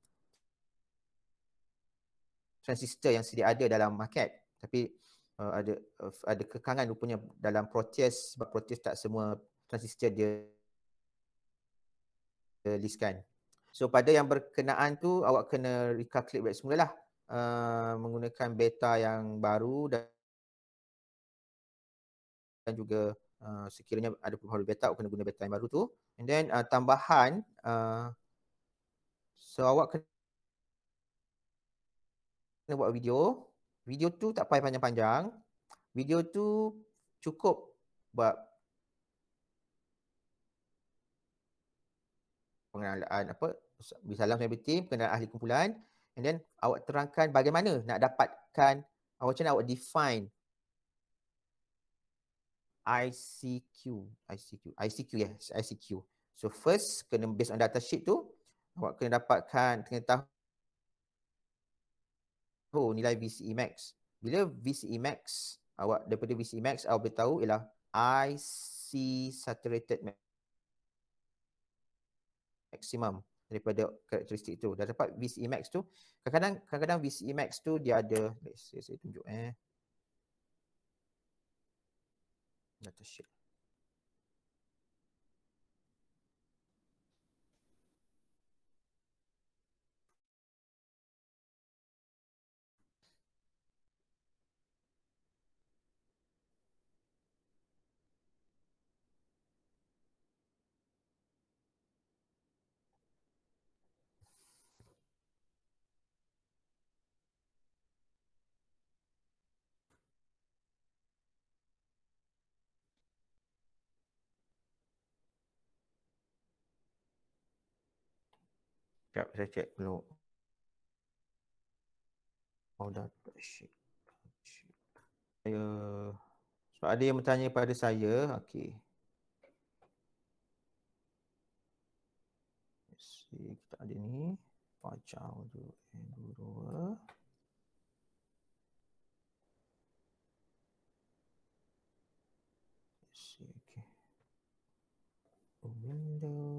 S1: transistor yang sedia ada dalam market. Tapi uh, ada uh, ada kekangan rupanya dalam Proteus sebab Proteus tak semua transistor dia listkan. So pada yang berkenaan tu awak kena recalculate back semula lah uh, menggunakan beta yang baru dan dan juga uh, sekiranya ada perubahan beta awak kena guna beta yang baru tu. And then uh, tambahan uh, so awak kena buat video. Video tu tak payah panjang-panjang. Video tu cukup buat pengenalan apa bila salam saya tim perkenalan ahli kumpulan and then awak terangkan bagaimana nak dapatkan awak macam awak define ICQ ICQ ICQ yes ICQ so first kena based on data sheet tu awak kena dapatkan kena tahu oh, nilai VCE max bila VCE max awak daripada VCE max awak boleh tahu ialah IC saturated max maximum daripada karakteristik tu. Dah dapat VCE max tu. Kadang-kadang kadang-kadang VCE max tu dia ada let's, let's, saya tunjuk eh. Datasheet. Sekejap saya check dulu. Oh dah tak Saya so ada yang bertanya pada saya. Okey. Si kita ada ni. Baca tu guru.
S2: Si okay. Window.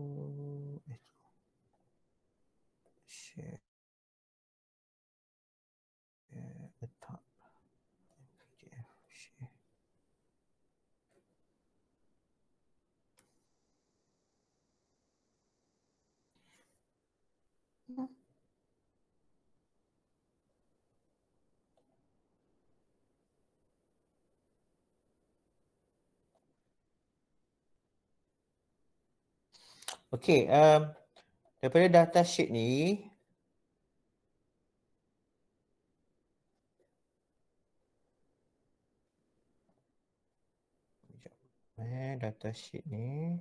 S1: Okay, um, daripada data sheet ni, eh, data sheet ni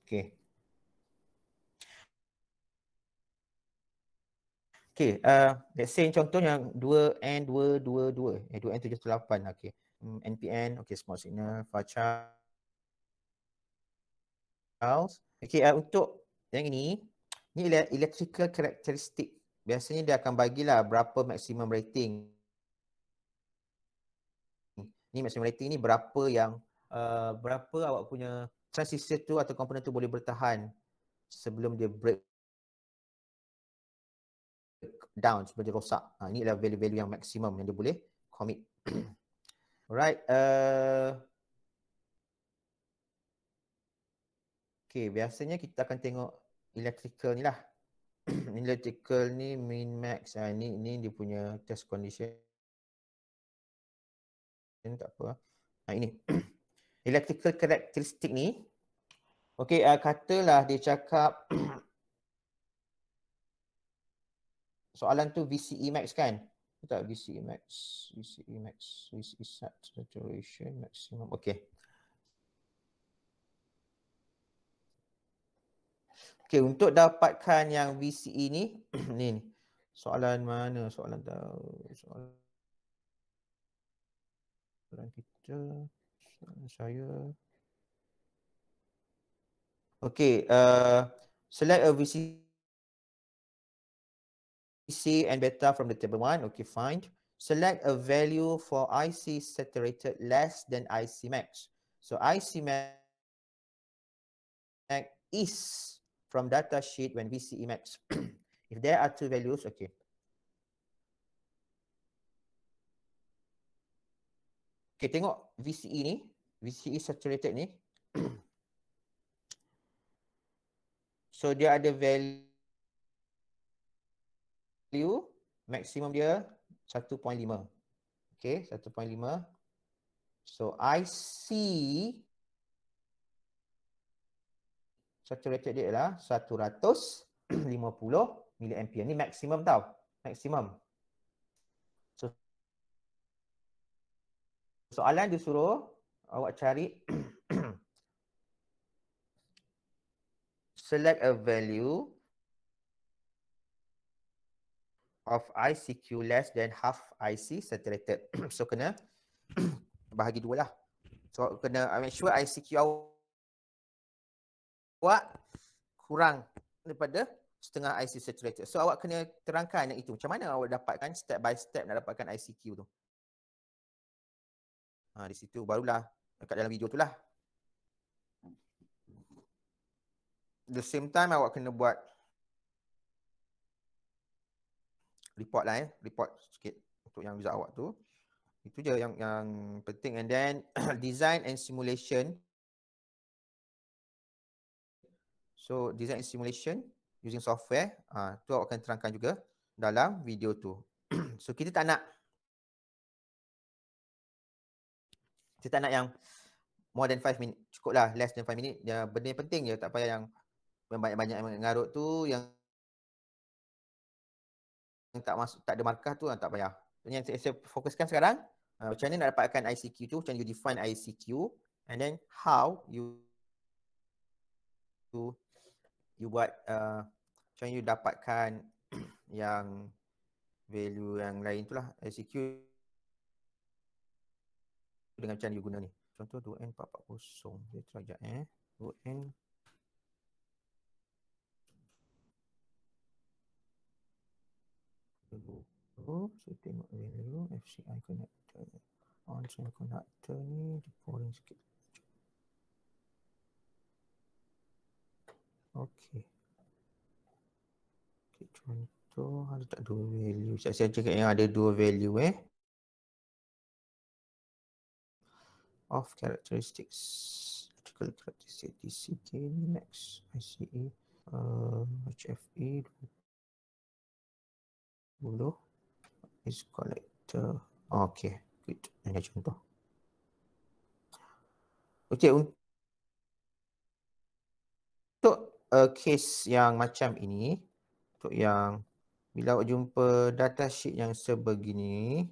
S1: okey Okay, uh, let's say contoh yang 2N222, eh, 2N78, okay. NPN, okay, small signal, far charge. Okay, uh, untuk yang ini, ni electrical characteristic. Biasanya dia akan bagilah berapa maximum rating. Ini maximum rating ni berapa yang, uh, berapa awak punya transistor tu atau komponen tu boleh bertahan sebelum dia break down sebagai rosak. Ha, ini adalah value-value yang maksimum yang dia boleh commit. <clears throat> Alright. Uh, okay, biasanya kita akan tengok electrical ni lah. <clears throat> electrical ni min max. Ha, ni, ni dia punya test condition. Ini tak apa. Ha, ini. <clears throat> electrical characteristic ni. Okay, uh, katalah dia cakap soalan tu VCE max kan? Tak VCE max, VCE max, VCE Sat e saturation maximum. Okay. Okay, untuk dapatkan yang VCE ni, <clears throat> ni, ni. Soalan mana? Soalan tahu. Soalan, soalan kita. Soalan saya. Okay, uh, select a VCE C and beta from the table 1. Okay, fine. Select a value for IC saturated less than IC max. So IC max is from data sheet when VCE max. <clears throat> if there are two values, okay. Okay, tengok VCE ni. VCE saturated ni. <clears throat> so are the value value maksimum dia 1.5. Okay, 1.5. So, I see saturated dia ialah 150 miliampere. Ni maksimum tau. Maksimum. So, soalan dia suruh awak cari <clears throat> select a value of ICQ less than half IC saturated. <clears throat> so kena <clears throat> bahagi dua lah. So kena I make sure ICQ awak kurang daripada setengah IC saturated. So awak kena terangkan yang itu. Macam mana awak dapatkan step by step nak dapatkan ICQ tu. Ha, di situ barulah kat dalam video tu lah. The same time awak kena buat report lah eh. Report sikit untuk yang result awak tu. Itu je yang yang penting. And then <clears throat> design and simulation. So design and simulation using software. Ah tu awak akan terangkan juga dalam video tu. <clears throat> so kita tak nak kita tak nak yang more than 5 minit. Cukup lah less than 5 minit. Ya, benda yang penting je. Tak payah yang banyak-banyak yang mengarut tu yang yang tak masuk tak ada markah tu lah, tak payah. Yang saya, saya fokuskan sekarang uh, macam mana nak dapatkan ICQ tu, macam you define ICQ and then how you you, you buat uh, macam you dapatkan <clears throat> yang value yang lain tu lah ICQ dengan macam mana you guna ni. Contoh 2N440. Saya try sekejap eh. 2N dulu. So tengok ni dulu FCI connector ni. On semiconductor ni dia sikit. Okay. Okay contoh ada tak dua value. Saya cakap yang ada dua value eh. Of characteristics.
S2: Critical characteristics. DC ni next. ICE. Uh, HFE. 20 dulu is collector
S1: oh, okey good ini contoh okey untuk uh, case yang macam ini untuk yang bila awak jumpa data sheet yang sebegini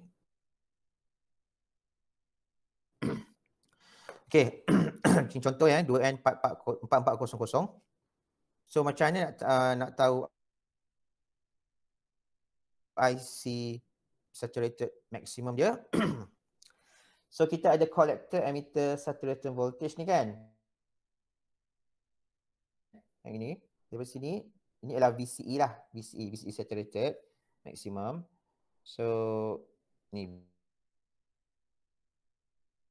S1: <clears throat> okey <clears throat> contoh ya eh, 2N44400 so macam mana nak uh, nak tahu FIC saturated maximum dia. <clears throat> so kita ada collector emitter saturated voltage ni kan. Yang ini, dari sini, ini adalah VCE lah. VCE, VCE saturated maximum. So ni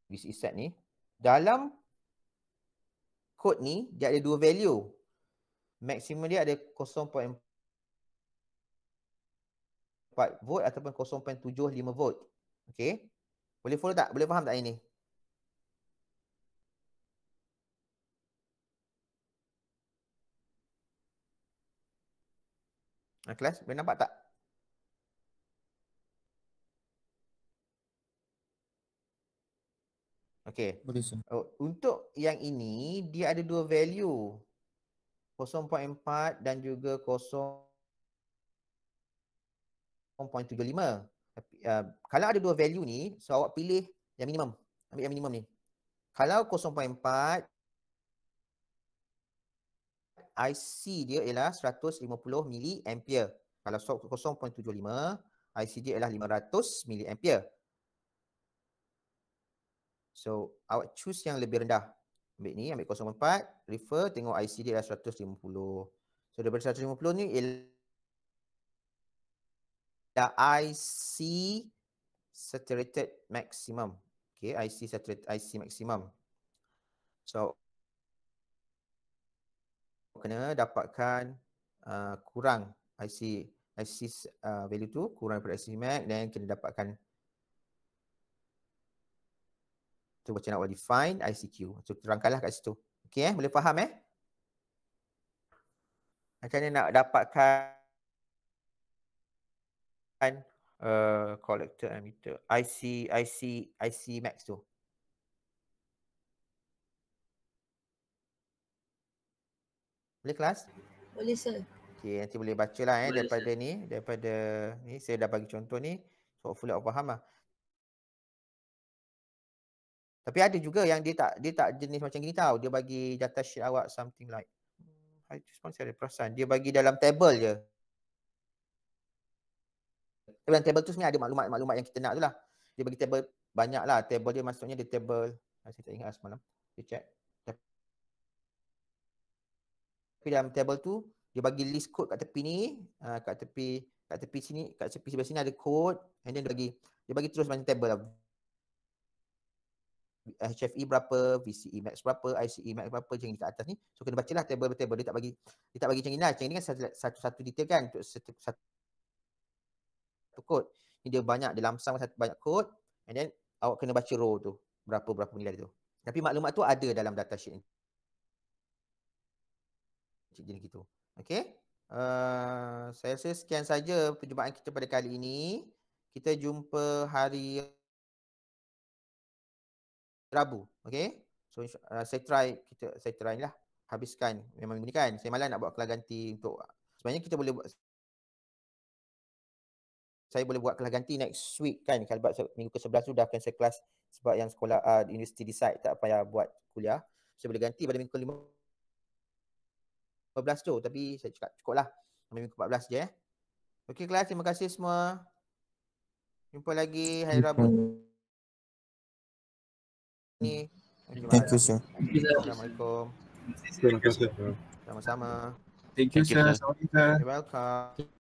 S1: VCE set ni. Dalam kod ni, dia ada dua value. Maximum dia ada 0.4 0.4 volt ataupun 0.75 volt. okay? Boleh follow tak? Boleh faham tak ini? Ha, kelas, boleh nampak tak? Okay. Boleh. Oh, untuk yang ini, dia ada dua value. 0.4 dan juga 0 tapi, uh, kalau ada dua value ni, so awak pilih yang minimum. Ambil yang minimum ni. Kalau 0.4, IC dia ialah 150 miliampere. Kalau 0.75, IC dia ialah 500 miliampere. So, awak choose yang lebih rendah. Ambil ni, ambil 0.4, refer, tengok IC dia ialah 150. So, daripada 150 ni ialah IC saturated maximum. Okay, IC saturated IC maximum. So kena dapatkan uh, kurang IC IC uh, value tu kurang daripada IC max dan kena dapatkan tu macam nak define ICQ. So terangkanlah kat situ. Okay eh, boleh faham eh? Macam nak dapatkan depan uh, collector emitter IC IC IC max tu Boleh kelas? Boleh sir Okay nanti boleh baca lah eh boleh, daripada sir. ni Daripada ni saya dah bagi contoh ni So hopefully awak faham lah Tapi ada juga yang dia tak dia tak jenis macam gini tau Dia bagi data sheet awak something like hmm, I just want saya ada perasan Dia bagi dalam table je event table tu sebenarnya ada maklumat-maklumat yang kita nak tu lah. Dia bagi table banyak lah. Table dia maksudnya dia table, ah, saya tak ingat lah semalam. Dia check. Tapi dalam table tu, dia bagi list code kat tepi ni, ah, kat tepi kat tepi sini, kat tepi sebelah sini ada code and then dia bagi, dia bagi terus macam table lah. HFE berapa, VCE max berapa, ICE max berapa, macam ni kat atas ni. So kena baca lah table-table. Dia tak bagi, dia tak bagi macam ni lah. Macam ni kan satu-satu detail kan untuk satu, satu satu kod. Ni dia banyak dalam lamsam satu banyak kod and then awak kena baca row tu berapa-berapa nilai tu. Tapi maklumat tu ada dalam data sheet ni. Cik jenis gitu. Okay. Uh, saya rasa sekian saja perjumpaan kita pada kali ini. Kita jumpa hari Rabu. Okay. So uh, saya try, kita, saya try lah. Habiskan memang minggu ni kan. Saya malas nak buat kelas ganti untuk sebenarnya kita boleh buat saya boleh buat kelas ganti next week kan kalau minggu ke-11 tu dah cancel kelas sebab yang sekolah uh, ah, universiti decide tak payah buat kuliah saya boleh ganti pada minggu ke-15 tu tapi saya cakap cukup lah sampai minggu ke-14 je eh Okey kelas terima kasih semua jumpa lagi hari Rabu ni Thank you sir. Assalamualaikum. Terima kasih. Sama-sama.
S2: Thank you sir. Sama-sama.